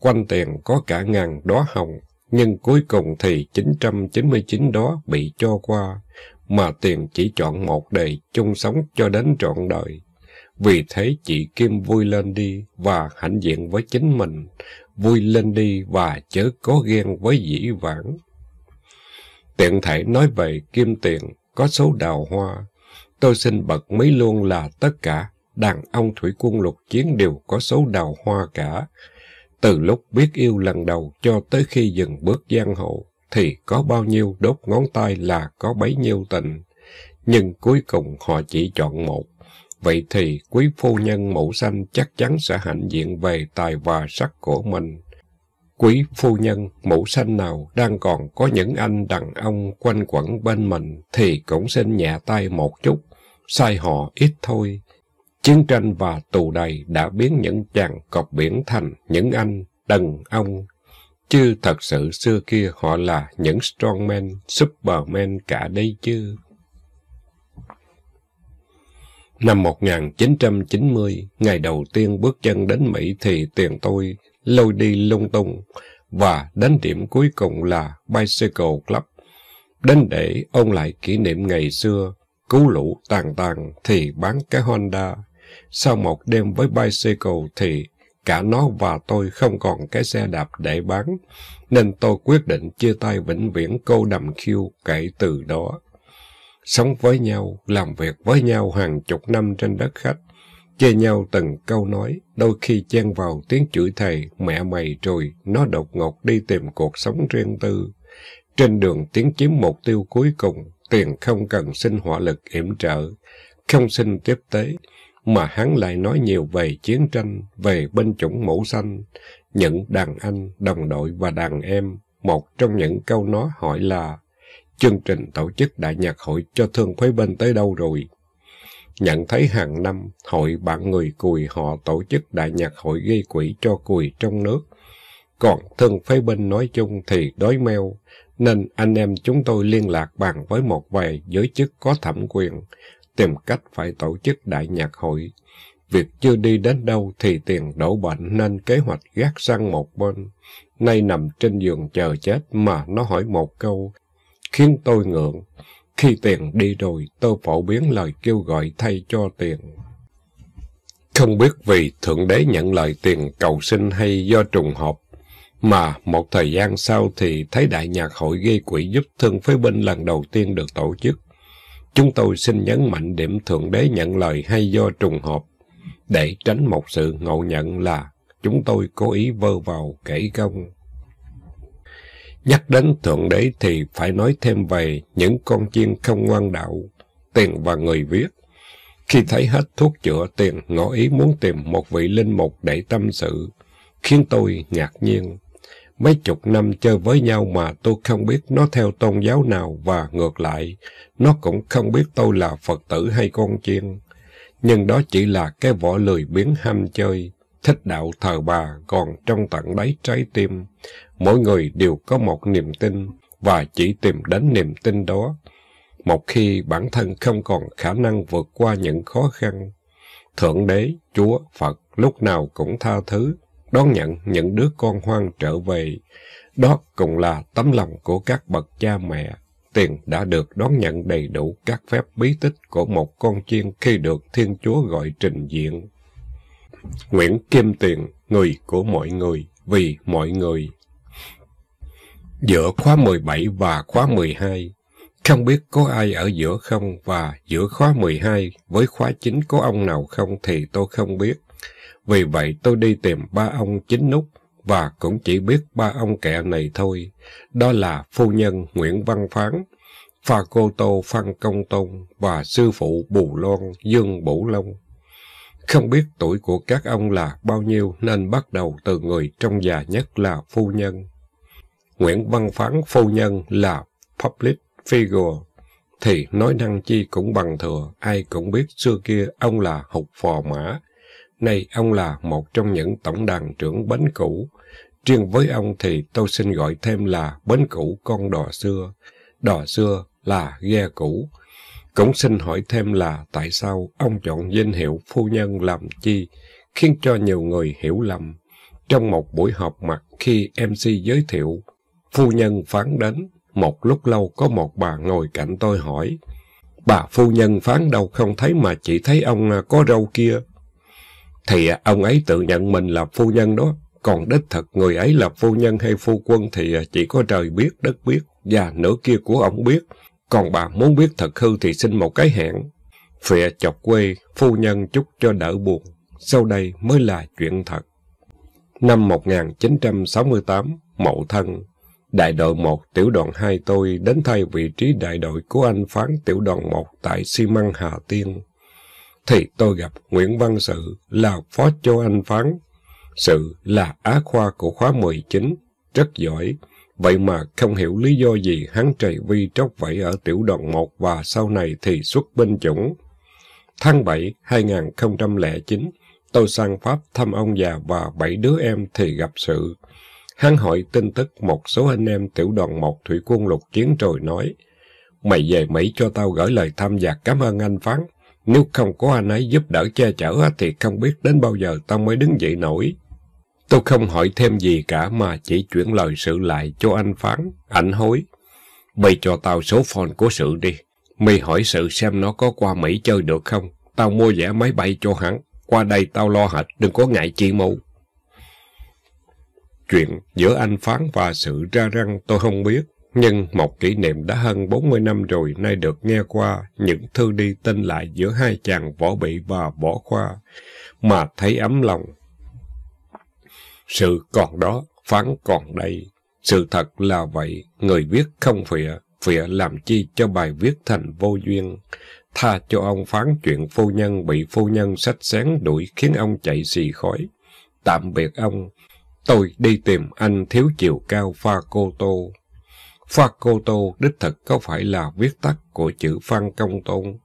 quanh Tiền có cả ngàn đóa hồng nhưng cuối cùng thì 999 đó bị cho qua, mà tiền chỉ chọn một đề chung sống cho đến trọn đời. Vì thế chị Kim vui lên đi và hạnh diện với chính mình, vui lên đi và chớ có ghen với dĩ vãng. Tiện thể nói về Kim Tiền, có số đào hoa. Tôi xin bật mí luôn là tất cả đàn ông thủy quân lục chiến đều có số đào hoa cả, từ lúc biết yêu lần đầu cho tới khi dừng bước giang hồ, thì có bao nhiêu đốt ngón tay là có bấy nhiêu tình. Nhưng cuối cùng họ chỉ chọn một. Vậy thì quý phu nhân mẫu xanh chắc chắn sẽ hạnh diện về tài và sắc của mình. Quý phu nhân mẫu xanh nào đang còn có những anh đàn ông quanh quẩn bên mình thì cũng xin nhẹ tay một chút. Sai họ ít thôi. Chiến tranh và tù đầy đã biến những chàng cọc biển thành những anh đàn ông. Chứ thật sự xưa kia họ là những strongman, superman cả đây chứ. Năm 1990, ngày đầu tiên bước chân đến Mỹ thì tiền tôi lôi đi lung tung và đến điểm cuối cùng là Bicycle Club. Đến để ôn lại kỷ niệm ngày xưa, cứu lũ tàn tàn thì bán cái Honda sau một đêm với bicycle thì cả nó và tôi không còn cái xe đạp để bán, nên tôi quyết định chia tay vĩnh viễn cô đầm khiêu kể từ đó. Sống với nhau, làm việc với nhau hàng chục năm trên đất khách, chê nhau từng câu nói, đôi khi chen vào tiếng chửi thầy, mẹ mày rồi, nó đột ngột đi tìm cuộc sống riêng tư. Trên đường tiến chiếm mục tiêu cuối cùng, tiền không cần sinh hỏa lực yểm trợ, không sinh tiếp tế, mà hắn lại nói nhiều về chiến tranh, về binh chủng mũ xanh, những đàn anh, đồng đội và đàn em. Một trong những câu nó hỏi là chương trình tổ chức đại nhạc hội cho thương phế binh tới đâu rồi? Nhận thấy hàng năm, hội bạn người cùi họ tổ chức đại nhạc hội gây quỹ cho cùi trong nước. Còn thương phế binh nói chung thì đói meo, nên anh em chúng tôi liên lạc bàn với một vài giới chức có thẩm quyền, tìm cách phải tổ chức đại nhạc hội. Việc chưa đi đến đâu thì tiền đổ bệnh nên kế hoạch gác sang một bên. Nay nằm trên giường chờ chết mà nó hỏi một câu, khiến tôi ngượng. Khi tiền đi rồi, tôi phổ biến lời kêu gọi thay cho tiền. Không biết vì Thượng Đế nhận lời tiền cầu sinh hay do trùng hợp, mà một thời gian sau thì thấy Đại Nhạc Hội gây quỹ giúp thương phế binh lần đầu tiên được tổ chức. Chúng tôi xin nhấn mạnh điểm Thượng Đế nhận lời hay do trùng hợp, để tránh một sự ngộ nhận là chúng tôi cố ý vơ vào kể công. Nhắc đến Thượng Đế thì phải nói thêm về những con chiên không ngoan đạo, tiền và người viết. Khi thấy hết thuốc chữa tiền, ngỏ ý muốn tìm một vị linh mục để tâm sự, khiến tôi ngạc nhiên. Mấy chục năm chơi với nhau mà tôi không biết nó theo tôn giáo nào và ngược lại, nó cũng không biết tôi là Phật tử hay con chiên. Nhưng đó chỉ là cái vỏ lười biến ham chơi, thích đạo thờ bà còn trong tận đáy trái tim. Mỗi người đều có một niềm tin và chỉ tìm đến niềm tin đó. Một khi bản thân không còn khả năng vượt qua những khó khăn, Thượng Đế, Chúa, Phật lúc nào cũng tha thứ, đón nhận những đứa con hoang trở về. Đó cũng là tấm lòng của các bậc cha mẹ. Tiền đã được đón nhận đầy đủ các phép bí tích của một con chiên khi được Thiên Chúa gọi trình diện. Nguyễn Kim Tiền, người của mọi người, vì mọi người. Giữa khóa 17 và khóa 12 Không biết có ai ở giữa không và giữa khóa 12 với khóa 9 có ông nào không thì tôi không biết. Vì vậy tôi đi tìm ba ông chính nút và cũng chỉ biết ba ông kẹ này thôi. Đó là phu nhân Nguyễn Văn Phán, Phà Cô Tô Phan Công Tôn và sư phụ Bù Loan Dương Bủ Long. Không biết tuổi của các ông là bao nhiêu nên bắt đầu từ người trong già nhất là phu nhân. Nguyễn Văn Phán phu nhân là public figure, thì nói năng chi cũng bằng thừa, ai cũng biết xưa kia ông là hục phò mã, Nay ông là một trong những tổng đàn trưởng bến cũ. Riêng với ông thì tôi xin gọi thêm là bến cũ con đò xưa. Đò xưa là ghe cũ. Cũng xin hỏi thêm là tại sao ông chọn danh hiệu phu nhân làm chi, khiến cho nhiều người hiểu lầm. Trong một buổi họp mặt khi MC giới thiệu, phu nhân phán đến, một lúc lâu có một bà ngồi cạnh tôi hỏi, Bà phu nhân phán đâu không thấy mà chỉ thấy ông à, có râu kia thì ông ấy tự nhận mình là phu nhân đó. Còn đích thực người ấy là phu nhân hay phu quân thì chỉ có trời biết, đất biết, và nửa kia của ông biết. Còn bà muốn biết thật hư thì xin một cái hẹn. Phịa chọc quê, phu nhân chúc cho đỡ buồn. Sau đây mới là chuyện thật. Năm 1968, Mậu Thân, đại đội 1 tiểu đoàn 2 tôi đến thay vị trí đại đội của anh phán tiểu đoàn 1 tại xi măng Hà Tiên thì tôi gặp Nguyễn Văn Sự là phó Châu anh phán. Sự là á khoa của khóa 19, rất giỏi. Vậy mà không hiểu lý do gì hắn trầy vi tróc vẫy ở tiểu đoàn 1 và sau này thì xuất binh chủng. Tháng 7, 2009, tôi sang Pháp thăm ông già và bảy đứa em thì gặp sự. Hắn hỏi tin tức một số anh em tiểu đoàn 1 thủy quân lục chiến rồi nói, Mày về Mỹ cho tao gửi lời thăm và cảm ơn anh Phán. Nếu không có anh ấy giúp đỡ che chở thì không biết đến bao giờ tao mới đứng dậy nổi. Tôi không hỏi thêm gì cả mà chỉ chuyển lời sự lại cho anh phán. Ảnh hối. Bây cho tao số phone của sự đi. Mày hỏi sự xem nó có qua Mỹ chơi được không. Tao mua vé máy bay cho hắn. Qua đây tao lo hết, đừng có ngại chi mù. Chuyện giữa anh phán và sự ra răng tôi không biết nhưng một kỷ niệm đã hơn 40 năm rồi nay được nghe qua những thư đi tin lại giữa hai chàng võ bị và võ khoa, mà thấy ấm lòng. Sự còn đó, phán còn đây. Sự thật là vậy, người viết không phịa, phịa làm chi cho bài viết thành vô duyên. Tha cho ông phán chuyện phu nhân bị phu nhân sách sáng đuổi khiến ông chạy xì khói. Tạm biệt ông, tôi đi tìm anh thiếu chiều cao pha cô tô. Pha Cô Tô đích thực có phải là viết tắt của chữ Phan Công Tôn.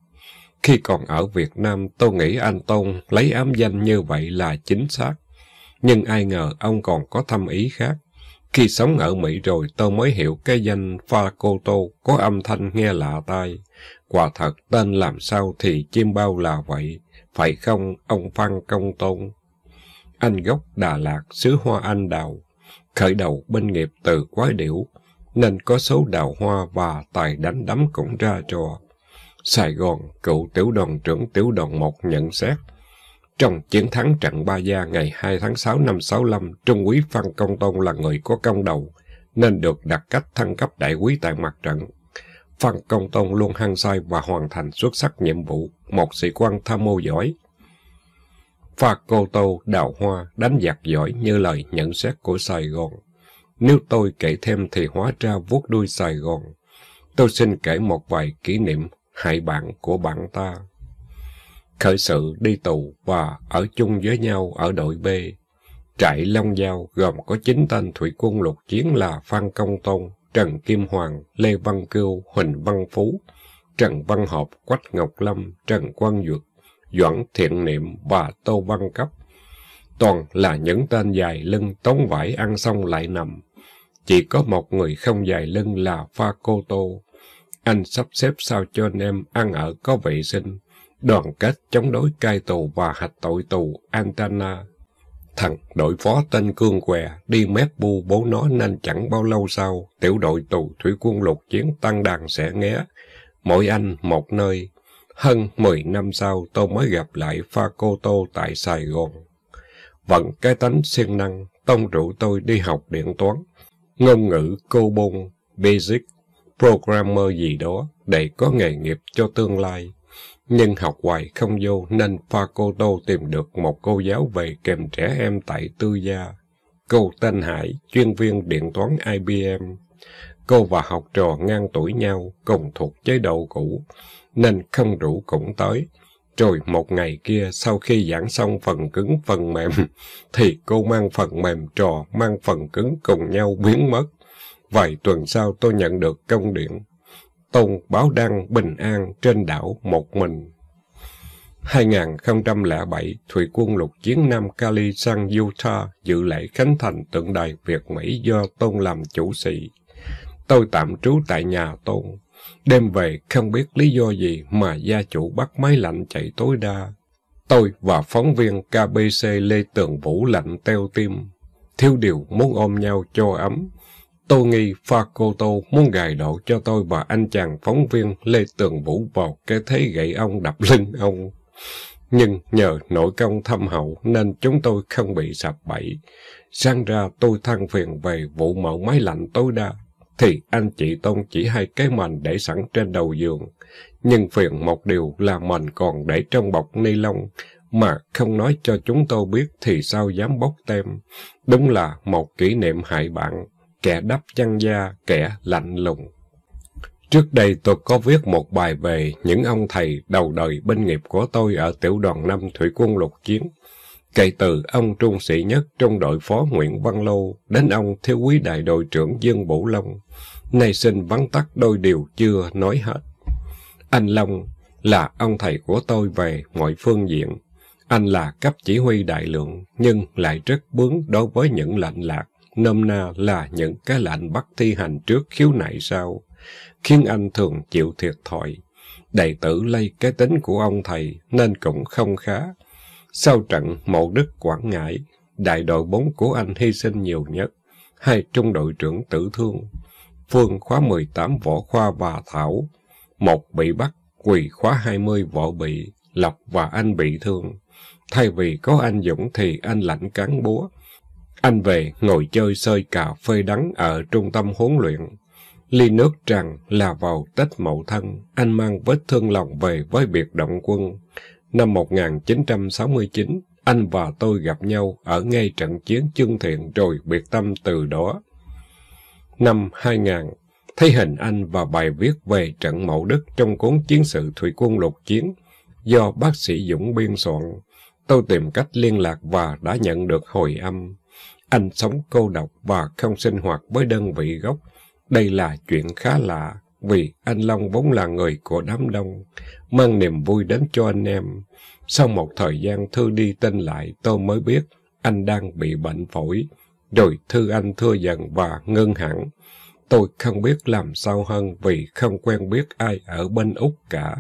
Khi còn ở Việt Nam, tôi nghĩ anh Tôn lấy ám danh như vậy là chính xác. Nhưng ai ngờ ông còn có thâm ý khác. Khi sống ở Mỹ rồi, tôi mới hiểu cái danh Pha Cô Tô có âm thanh nghe lạ tai. Quả thật, tên làm sao thì chim bao là vậy. Phải không, ông Phan Công Tôn? Anh gốc Đà Lạt, xứ hoa anh đào. Khởi đầu binh nghiệp từ quái điểu, nên có số đào hoa và tài đánh đấm cũng ra trò. Sài Gòn, cựu tiểu đoàn trưởng tiểu đoàn 1 nhận xét. Trong chiến thắng trận Ba Gia ngày 2 tháng 6 năm 65, Trung úy Phan Công Tôn là người có công đầu, nên được đặt cách thăng cấp đại úy tại mặt trận. Phan Công Tôn luôn hăng say và hoàn thành xuất sắc nhiệm vụ, một sĩ quan tham mưu giỏi. Pha Cô Tô, Đào Hoa đánh giặc giỏi như lời nhận xét của Sài Gòn. Nếu tôi kể thêm thì hóa ra vuốt đuôi Sài Gòn. Tôi xin kể một vài kỷ niệm hại bạn của bạn ta. Khởi sự đi tù và ở chung với nhau ở đội B. Trại Long Giao gồm có 9 tên thủy quân lục chiến là Phan Công Tôn, Trần Kim Hoàng, Lê Văn Cưu, Huỳnh Văn Phú, Trần Văn Hộp, Quách Ngọc Lâm, Trần Quang Dược, Doãn Thiện Niệm và Tô Văn Cấp. Toàn là những tên dài lưng tống vải ăn xong lại nằm. Chỉ có một người không dài lưng là Pha Cô Tô. Anh sắp xếp sao cho anh em ăn ở có vệ sinh, đoàn kết chống đối cai tù và hạch tội tù Antana. Thằng đội phó tên Cương Què đi mép bu bố nó nên chẳng bao lâu sau, tiểu đội tù thủy quân lục chiến tăng đàn sẽ nghé. Mỗi anh một nơi. Hơn mười năm sau tôi mới gặp lại Pha Cô Tô tại Sài Gòn. Vẫn cái tánh siêng năng, tông rượu tôi đi học điện toán, ngôn ngữ Cobol, Basic, Programmer gì đó để có nghề nghiệp cho tương lai. Nhưng học hoài không vô nên Fakoto tìm được một cô giáo về kèm trẻ em tại tư gia. Cô tên Hải, chuyên viên điện toán IBM. Cô và học trò ngang tuổi nhau, cùng thuộc chế độ cũ, nên không rủ cũng tới. Rồi một ngày kia sau khi giảng xong phần cứng phần mềm thì cô mang phần mềm trò, mang phần cứng cùng nhau biến mất. Vài tuần sau tôi nhận được công điện. Tôn báo đăng bình an trên đảo một mình. 2007, Thủy quân lục chiến Nam Cali sang Utah dự lễ khánh thành tượng đài Việt Mỹ do Tôn làm chủ sĩ. Tôi tạm trú tại nhà Tôn. Đêm về, không biết lý do gì mà gia chủ bắt máy lạnh chạy tối đa. Tôi và phóng viên KBC Lê Tường Vũ lạnh teo tim. Thiếu điều muốn ôm nhau cho ấm. Tôi nghi Fakoto muốn gài độ cho tôi và anh chàng phóng viên Lê Tường Vũ vào cái thế gậy ông đập lưng ông. Nhưng nhờ nội công thâm hậu nên chúng tôi không bị sập bẫy. Sang ra tôi than phiền về vụ mẫu máy lạnh tối đa thì anh chị tông chỉ hai cái mền để sẵn trên đầu giường. Nhưng phiền một điều là mền còn để trong bọc ni lông, mà không nói cho chúng tôi biết thì sao dám bốc tem. Đúng là một kỷ niệm hại bạn, kẻ đắp chăn da, kẻ lạnh lùng. Trước đây tôi có viết một bài về những ông thầy đầu đời binh nghiệp của tôi ở tiểu đoàn năm thủy quân lục chiến kể từ ông trung sĩ nhất trong đội phó Nguyễn Văn Lâu đến ông thiếu quý đại đội trưởng Dương Bổ Long, nay xin vắn tắt đôi điều chưa nói hết. Anh Long là ông thầy của tôi về mọi phương diện. Anh là cấp chỉ huy đại lượng, nhưng lại rất bướng đối với những lệnh lạc, nôm na là những cái lệnh bắt thi hành trước khiếu nại sau, khiến anh thường chịu thiệt thòi. Đại tử lây cái tính của ông thầy nên cũng không khá sau trận Mộ Đức Quảng Ngãi, đại đội bốn của anh hy sinh nhiều nhất, hai trung đội trưởng tử thương. Phương khóa 18 Võ Khoa và Thảo, một bị bắt, Quỳ khóa 20 Võ Bị, Lộc và anh bị thương. Thay vì có anh Dũng thì anh lãnh cán búa. Anh về ngồi chơi sơi cà phê đắng ở trung tâm huấn luyện. Ly nước tràn là vào Tết Mậu Thân, anh mang vết thương lòng về với biệt động quân. Năm 1969, anh và tôi gặp nhau ở ngay trận chiến chương thiện rồi biệt tâm từ đó. Năm 2000, thấy hình anh và bài viết về trận Mậu Đức trong cuốn Chiến sự Thủy quân lục chiến do bác sĩ Dũng biên soạn. Tôi tìm cách liên lạc và đã nhận được hồi âm. Anh sống cô độc và không sinh hoạt với đơn vị gốc. Đây là chuyện khá lạ vì anh Long vốn là người của đám đông, mang niềm vui đến cho anh em. Sau một thời gian Thư đi tin lại, tôi mới biết anh đang bị bệnh phổi. Rồi Thư Anh thưa dần và ngưng hẳn. Tôi không biết làm sao hơn vì không quen biết ai ở bên Úc cả.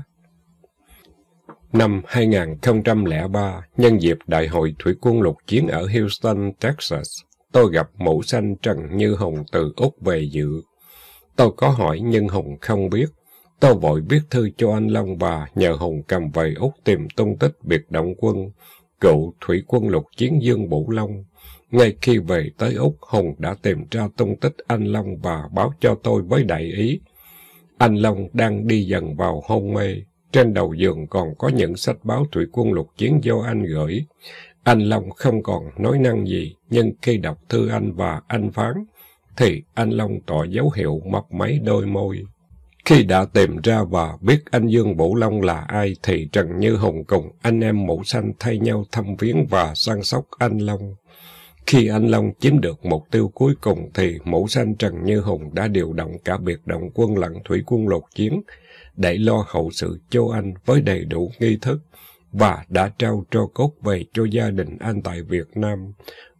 Năm 2003, nhân dịp Đại hội Thủy quân lục chiến ở Houston, Texas, tôi gặp mẫu xanh Trần Như Hồng từ Úc về dự. Tôi có hỏi nhưng Hùng không biết. Tôi vội viết thư cho anh Long và nhờ Hùng cầm về Úc tìm tung tích biệt động quân, cựu thủy quân lục chiến Dương Vũ Long. Ngay khi về tới Úc, Hùng đã tìm ra tung tích anh Long và báo cho tôi với đại ý. Anh Long đang đi dần vào hôn mê. Trên đầu giường còn có những sách báo thủy quân lục chiến do anh gửi. Anh Long không còn nói năng gì, nhưng khi đọc thư anh và anh phán, thì anh Long tỏ dấu hiệu mấp máy đôi môi. Khi đã tìm ra và biết anh Dương Vũ Long là ai thì Trần Như Hùng cùng anh em mũ xanh thay nhau thăm viếng và săn sóc anh Long. Khi anh Long chiếm được mục tiêu cuối cùng thì mũ xanh Trần Như Hùng đã điều động cả biệt động quân lặng thủy quân lục chiến để lo hậu sự cho anh với đầy đủ nghi thức và đã trao tro cốt về cho gia đình anh tại Việt Nam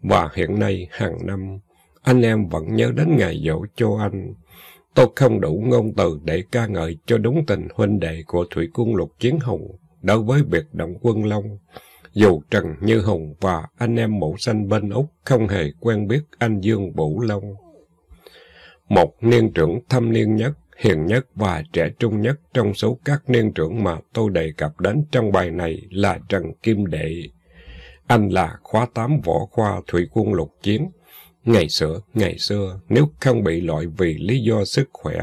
và hiện nay hàng năm anh em vẫn nhớ đến ngày dỗ cho anh. Tôi không đủ ngôn từ để ca ngợi cho đúng tình huynh đệ của Thủy Quân Lục Chiến Hùng đối với biệt động quân Long. Dù Trần Như Hùng và anh em mẫu xanh bên Úc không hề quen biết anh Dương Vũ Long. Một niên trưởng thâm niên nhất, hiền nhất và trẻ trung nhất trong số các niên trưởng mà tôi đề cập đến trong bài này là Trần Kim Đệ. Anh là khóa 8 võ khoa thủy quân lục chiến, Ngày xưa, ngày xưa, nếu không bị loại vì lý do sức khỏe,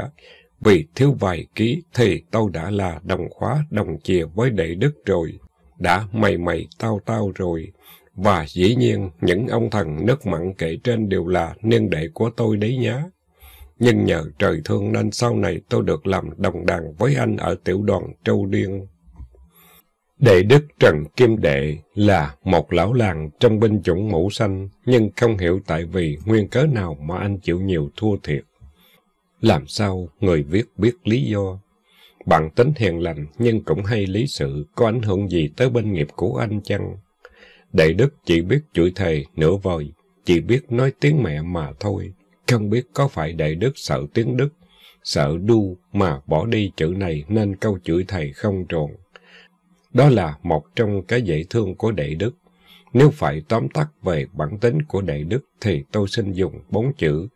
vì thiếu vài ký thì tao đã là đồng khóa đồng chìa với đệ đức rồi, đã mày mày tao tao rồi. Và dĩ nhiên, những ông thần nước mặn kể trên đều là niên đệ của tôi đấy nhá. Nhưng nhờ trời thương nên sau này tôi được làm đồng đàn với anh ở tiểu đoàn Châu Điên. Đệ đức Trần Kim Đệ là một lão làng trong binh chủng mũ xanh, nhưng không hiểu tại vì nguyên cớ nào mà anh chịu nhiều thua thiệt. Làm sao người viết biết lý do? Bạn tính hiền lành nhưng cũng hay lý sự, có ảnh hưởng gì tới bên nghiệp của anh chăng? Đệ đức chỉ biết chửi thầy nửa vời, chỉ biết nói tiếng mẹ mà thôi. Không biết có phải đệ đức sợ tiếng đức, sợ đu mà bỏ đi chữ này nên câu chửi thầy không tròn. Đó là một trong cái dạy thương của đệ đức. Nếu phải tóm tắt về bản tính của đệ đức thì tôi xin dùng bốn chữ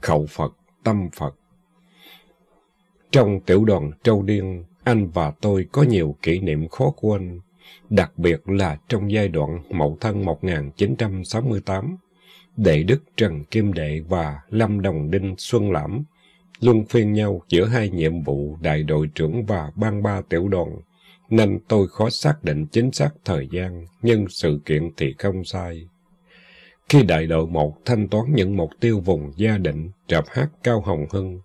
khẩu Phật, tâm Phật. Trong tiểu đoàn Châu Điên, anh và tôi có nhiều kỷ niệm khó quên, đặc biệt là trong giai đoạn Mậu Thân 1968. Đệ Đức Trần Kim Đệ và Lâm Đồng Đinh Xuân Lãm luân phiên nhau giữa hai nhiệm vụ đại đội trưởng và ban ba tiểu đoàn nên tôi khó xác định chính xác thời gian, nhưng sự kiện thì không sai. Khi đại đội một thanh toán những mục tiêu vùng gia định, rạp hát cao Hồng Hưng,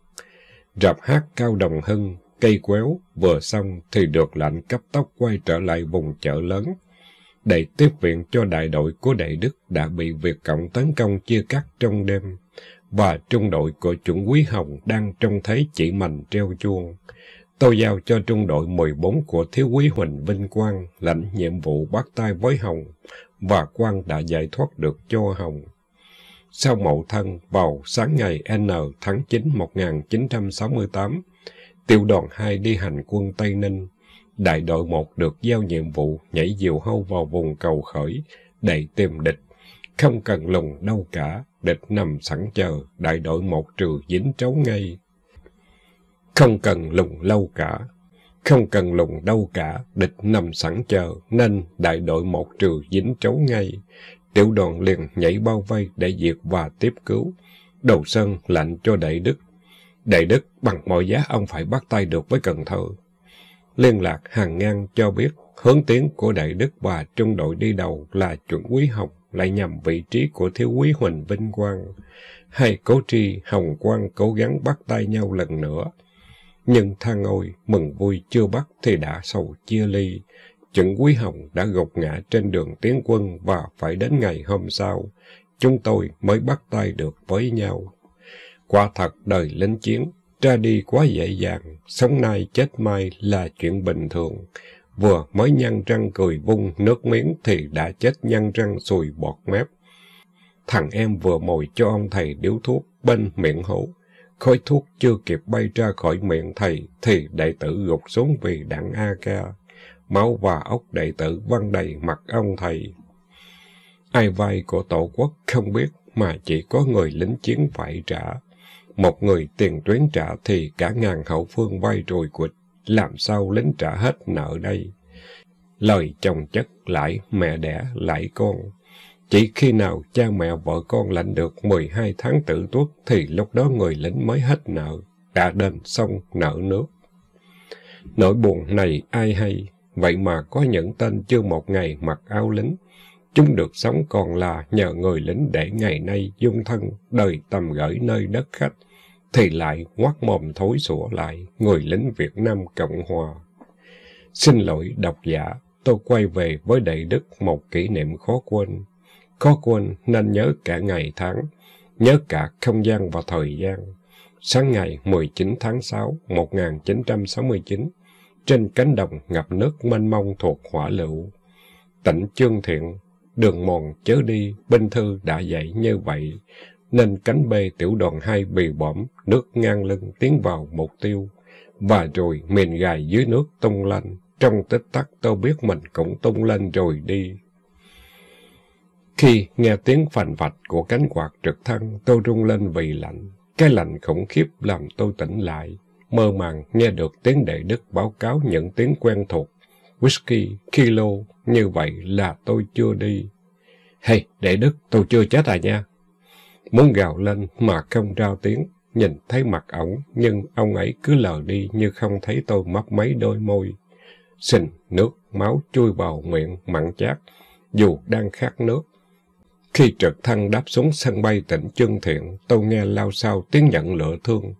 rạp hát cao Đồng Hưng, cây quéo vừa xong thì được lệnh cấp tốc quay trở lại vùng chợ lớn để tiếp viện cho đại đội của Đại Đức đã bị Việt Cộng tấn công chia cắt trong đêm, và trung đội của chuẩn quý Hồng đang trông thấy chỉ mình treo chuông. Tôi giao cho trung đội 14 của Thiếu quý Huỳnh Vinh Quang lãnh nhiệm vụ bắt tay với Hồng, và Quang đã giải thoát được cho Hồng. Sau mậu thân, vào sáng ngày N tháng 9 1968, tiểu đoàn 2 đi hành quân Tây Ninh. Đại đội 1 được giao nhiệm vụ nhảy diều hâu vào vùng cầu khởi, để tìm địch. Không cần lùng đâu cả, địch nằm sẵn chờ, đại đội 1 trừ dính trấu ngay. Không cần lùng lâu cả. Không cần lùng đâu cả, địch nằm sẵn chờ, nên đại đội một trừ dính trấu ngay. Tiểu đoàn liền nhảy bao vây để diệt và tiếp cứu. Đầu Sơn lạnh cho đại đức. Đại đức bằng mọi giá ông phải bắt tay được với Cần Thơ. Liên lạc hàng ngang cho biết hướng tiến của đại đức và trung đội đi đầu là chuẩn quý học lại nhằm vị trí của thiếu quý Huỳnh Vinh Quang. Hai cố tri Hồng Quang cố gắng bắt tay nhau lần nữa, nhưng thang ôi, mừng vui chưa bắt thì đã sầu chia ly. Trịnh Quý Hồng đã gục ngã trên đường tiến quân và phải đến ngày hôm sau, chúng tôi mới bắt tay được với nhau. Quả thật đời lính chiến, ra đi quá dễ dàng, sống nay chết mai là chuyện bình thường. Vừa mới nhăn răng cười vung nước miếng thì đã chết nhăn răng sùi bọt mép. Thằng em vừa mồi cho ông thầy điếu thuốc bên miệng hố Khói thuốc chưa kịp bay ra khỏi miệng thầy, thì đệ tử gục xuống vì đạn AK. Máu và ốc đệ tử văng đầy mặt ông thầy. Ai vai của tổ quốc không biết, mà chỉ có người lính chiến phải trả. Một người tiền tuyến trả thì cả ngàn hậu phương vay rồi quịch, làm sao lính trả hết nợ đây? Lời chồng chất lại mẹ đẻ lại con, chỉ khi nào cha mẹ vợ con lãnh được 12 tháng tử tuất thì lúc đó người lính mới hết nợ, đã đền xong nợ nước. Nỗi buồn này ai hay, vậy mà có những tên chưa một ngày mặc áo lính. Chúng được sống còn là nhờ người lính để ngày nay dung thân, đời tầm gửi nơi đất khách, thì lại ngoác mồm thối sủa lại người lính Việt Nam Cộng Hòa. Xin lỗi độc giả, tôi quay về với Đại Đức một kỷ niệm khó quên khó quên nên nhớ cả ngày tháng, nhớ cả không gian và thời gian. Sáng ngày 19 tháng 6, 1969, trên cánh đồng ngập nước mênh mông thuộc hỏa lựu. Tỉnh trương Thiện, đường mòn chớ đi, binh thư đã dạy như vậy, nên cánh bê tiểu đoàn hai bị bõm, nước ngang lưng tiến vào mục tiêu. Và rồi mình gài dưới nước tung lên, trong tích tắc tôi biết mình cũng tung lên rồi đi. Khi nghe tiếng phành vạch của cánh quạt trực thân tôi rung lên vì lạnh. Cái lạnh khủng khiếp làm tôi tỉnh lại. Mơ màng nghe được tiếng đệ đức báo cáo những tiếng quen thuộc. Whisky, kilo, như vậy là tôi chưa đi. Hey, đệ đức, tôi chưa chết à nha. Muốn gào lên mà không ra tiếng, nhìn thấy mặt ổng, nhưng ông ấy cứ lờ đi như không thấy tôi mấp mấy đôi môi. Xình, nước, máu chui vào miệng, mặn chát, dù đang khát nước khi trực thăng đáp xuống sân bay tỉnh Trương Thiện, tôi nghe lao sao tiếng nhận lựa thương.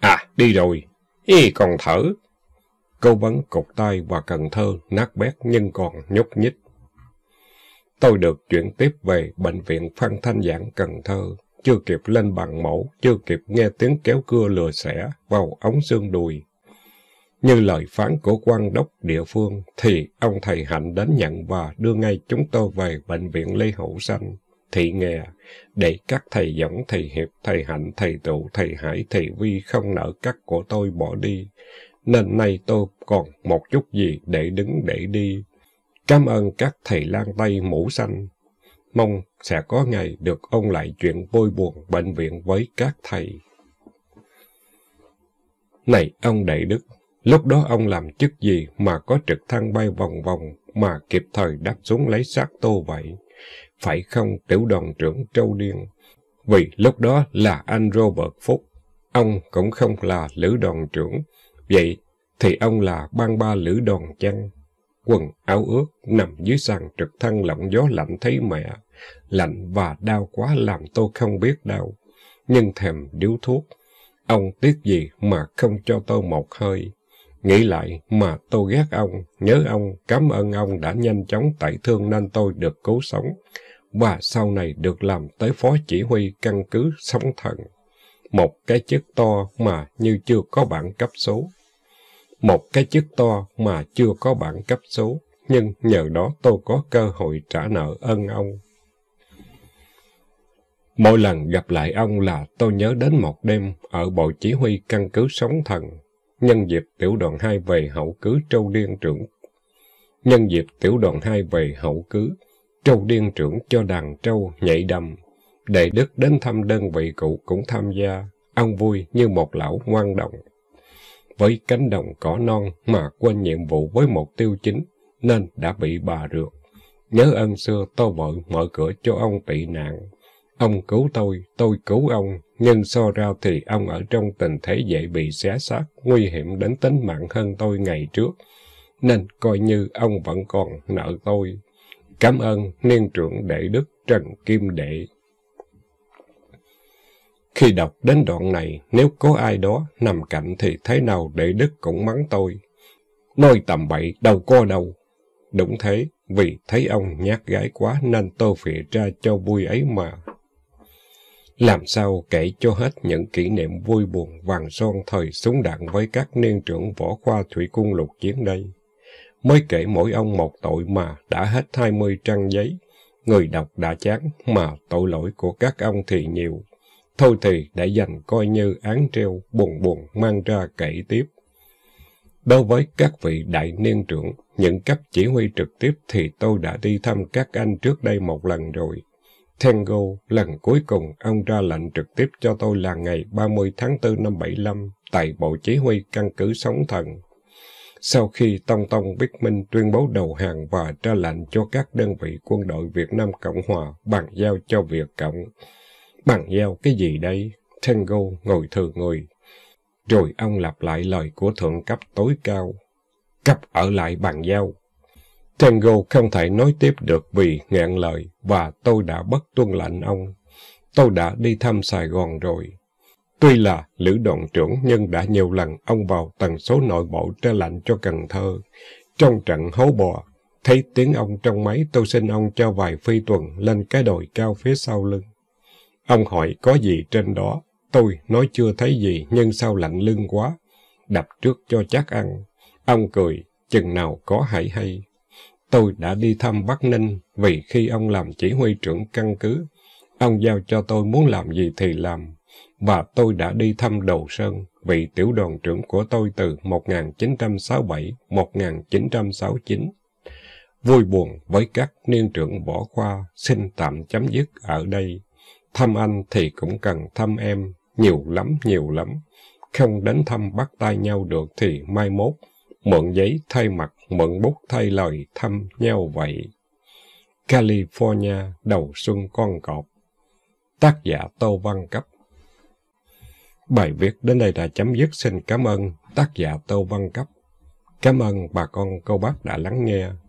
À, đi rồi. Ý còn thở. Cô bắn cột tay và Cần Thơ nát bét nhưng còn nhúc nhích. Tôi được chuyển tiếp về bệnh viện Phan Thanh Giảng Cần Thơ. Chưa kịp lên bằng mẫu, chưa kịp nghe tiếng kéo cưa lừa xẻ vào ống xương đùi như lời phán của quan đốc địa phương, thì ông thầy Hạnh đến nhận và đưa ngay chúng tôi về bệnh viện Lê Hữu Sanh, thị nghè, để các thầy dẫn thầy Hiệp, thầy Hạnh, thầy Tụ, thầy Hải, thầy Vi không nợ cắt của tôi bỏ đi, nên nay tôi còn một chút gì để đứng để đi. Cảm ơn các thầy lang tay mũ xanh. Mong sẽ có ngày được ông lại chuyện vui buồn bệnh viện với các thầy. Này ông Đại Đức, Lúc đó ông làm chức gì mà có trực thăng bay vòng vòng mà kịp thời đáp xuống lấy xác tô vậy? Phải không tiểu đoàn trưởng châu Điên? Vì lúc đó là anh Robert Phúc, ông cũng không là lữ đoàn trưởng. Vậy thì ông là ban ba lữ đoàn chăng? Quần áo ướt nằm dưới sàn trực thăng lộng gió lạnh thấy mẹ. Lạnh và đau quá làm tôi không biết đau. Nhưng thèm điếu thuốc. Ông tiếc gì mà không cho tôi một hơi. Nghĩ lại mà tôi ghét ông, nhớ ông, cảm ơn ông đã nhanh chóng tẩy thương nên tôi được cứu sống, và sau này được làm tới phó chỉ huy căn cứ sóng thần. Một cái chức to mà như chưa có bản cấp số. Một cái chức to mà chưa có bản cấp số, nhưng nhờ đó tôi có cơ hội trả nợ ơn ông. Mỗi lần gặp lại ông là tôi nhớ đến một đêm ở bộ chỉ huy căn cứ sóng thần nhân dịp tiểu đoàn 2 về hậu cứ Trâu Điên trưởng. Nhân dịp tiểu đoàn 2 về hậu cứ, Trâu Điên trưởng cho đàn trâu nhảy đầm. Đệ đức đến thăm đơn vị cụ cũng tham gia, ăn vui như một lão ngoan động Với cánh đồng cỏ non mà quên nhiệm vụ với mục tiêu chính, nên đã bị bà rượt. Nhớ ơn xưa tôi vợ mở cửa cho ông tị nạn. Ông cứu tôi, tôi cứu ông, nhưng so ra thì ông ở trong tình thế dễ bị xé xác, nguy hiểm đến tính mạng hơn tôi ngày trước, nên coi như ông vẫn còn nợ tôi. Cảm ơn niên trưởng đệ đức Trần Kim Đệ. Khi đọc đến đoạn này, nếu có ai đó nằm cạnh thì thế nào đệ đức cũng mắng tôi. Nói tầm bậy, đâu có đâu. Đúng thế, vì thấy ông nhát gái quá nên tôi phịa ra cho vui ấy mà. Làm sao kể cho hết những kỷ niệm vui buồn vàng son thời súng đạn với các niên trưởng võ khoa thủy cung lục chiến đây. Mới kể mỗi ông một tội mà đã hết hai mươi trang giấy. Người đọc đã chán mà tội lỗi của các ông thì nhiều. Thôi thì đã dành coi như án treo buồn buồn mang ra kể tiếp. Đối với các vị đại niên trưởng, những cấp chỉ huy trực tiếp thì tôi đã đi thăm các anh trước đây một lần rồi. Tango, lần cuối cùng ông ra lệnh trực tiếp cho tôi là ngày 30 tháng 4 năm 75 tại Bộ Chỉ huy Căn cứ Sóng Thần. Sau khi Tông Tông Bích Minh tuyên bố đầu hàng và ra lệnh cho các đơn vị quân đội Việt Nam Cộng Hòa bàn giao cho Việt Cộng. Bàn giao cái gì đây? Tango ngồi thừa người. Rồi ông lặp lại lời của thượng cấp tối cao. Cấp ở lại bàn giao. Tango không thể nói tiếp được vì ngạn lời và tôi đã bất tuân lệnh ông. Tôi đã đi thăm Sài Gòn rồi. Tuy là lữ đoàn trưởng nhưng đã nhiều lần ông vào tần số nội bộ tre lạnh cho Cần Thơ. Trong trận hố bò, thấy tiếng ông trong máy tôi xin ông cho vài phi tuần lên cái đồi cao phía sau lưng. Ông hỏi có gì trên đó. Tôi nói chưa thấy gì nhưng sao lạnh lưng quá. Đập trước cho chắc ăn. Ông cười, chừng nào có hãy hay. Tôi đã đi thăm Bắc Ninh vì khi ông làm chỉ huy trưởng căn cứ, ông giao cho tôi muốn làm gì thì làm. Và tôi đã đi thăm Đầu Sơn, vị tiểu đoàn trưởng của tôi từ 1967-1969. Vui buồn với các niên trưởng bỏ qua, xin tạm chấm dứt ở đây. Thăm anh thì cũng cần thăm em, nhiều lắm, nhiều lắm. Không đến thăm bắt tay nhau được thì mai mốt, mượn giấy thay mặt mượn bút thay lời thăm nhau vậy. California, đầu xuân con cọp. Tác giả Tô Văn Cấp Bài viết đến đây đã chấm dứt. Xin cảm ơn tác giả Tô Văn Cấp. Cảm ơn bà con câu bác đã lắng nghe.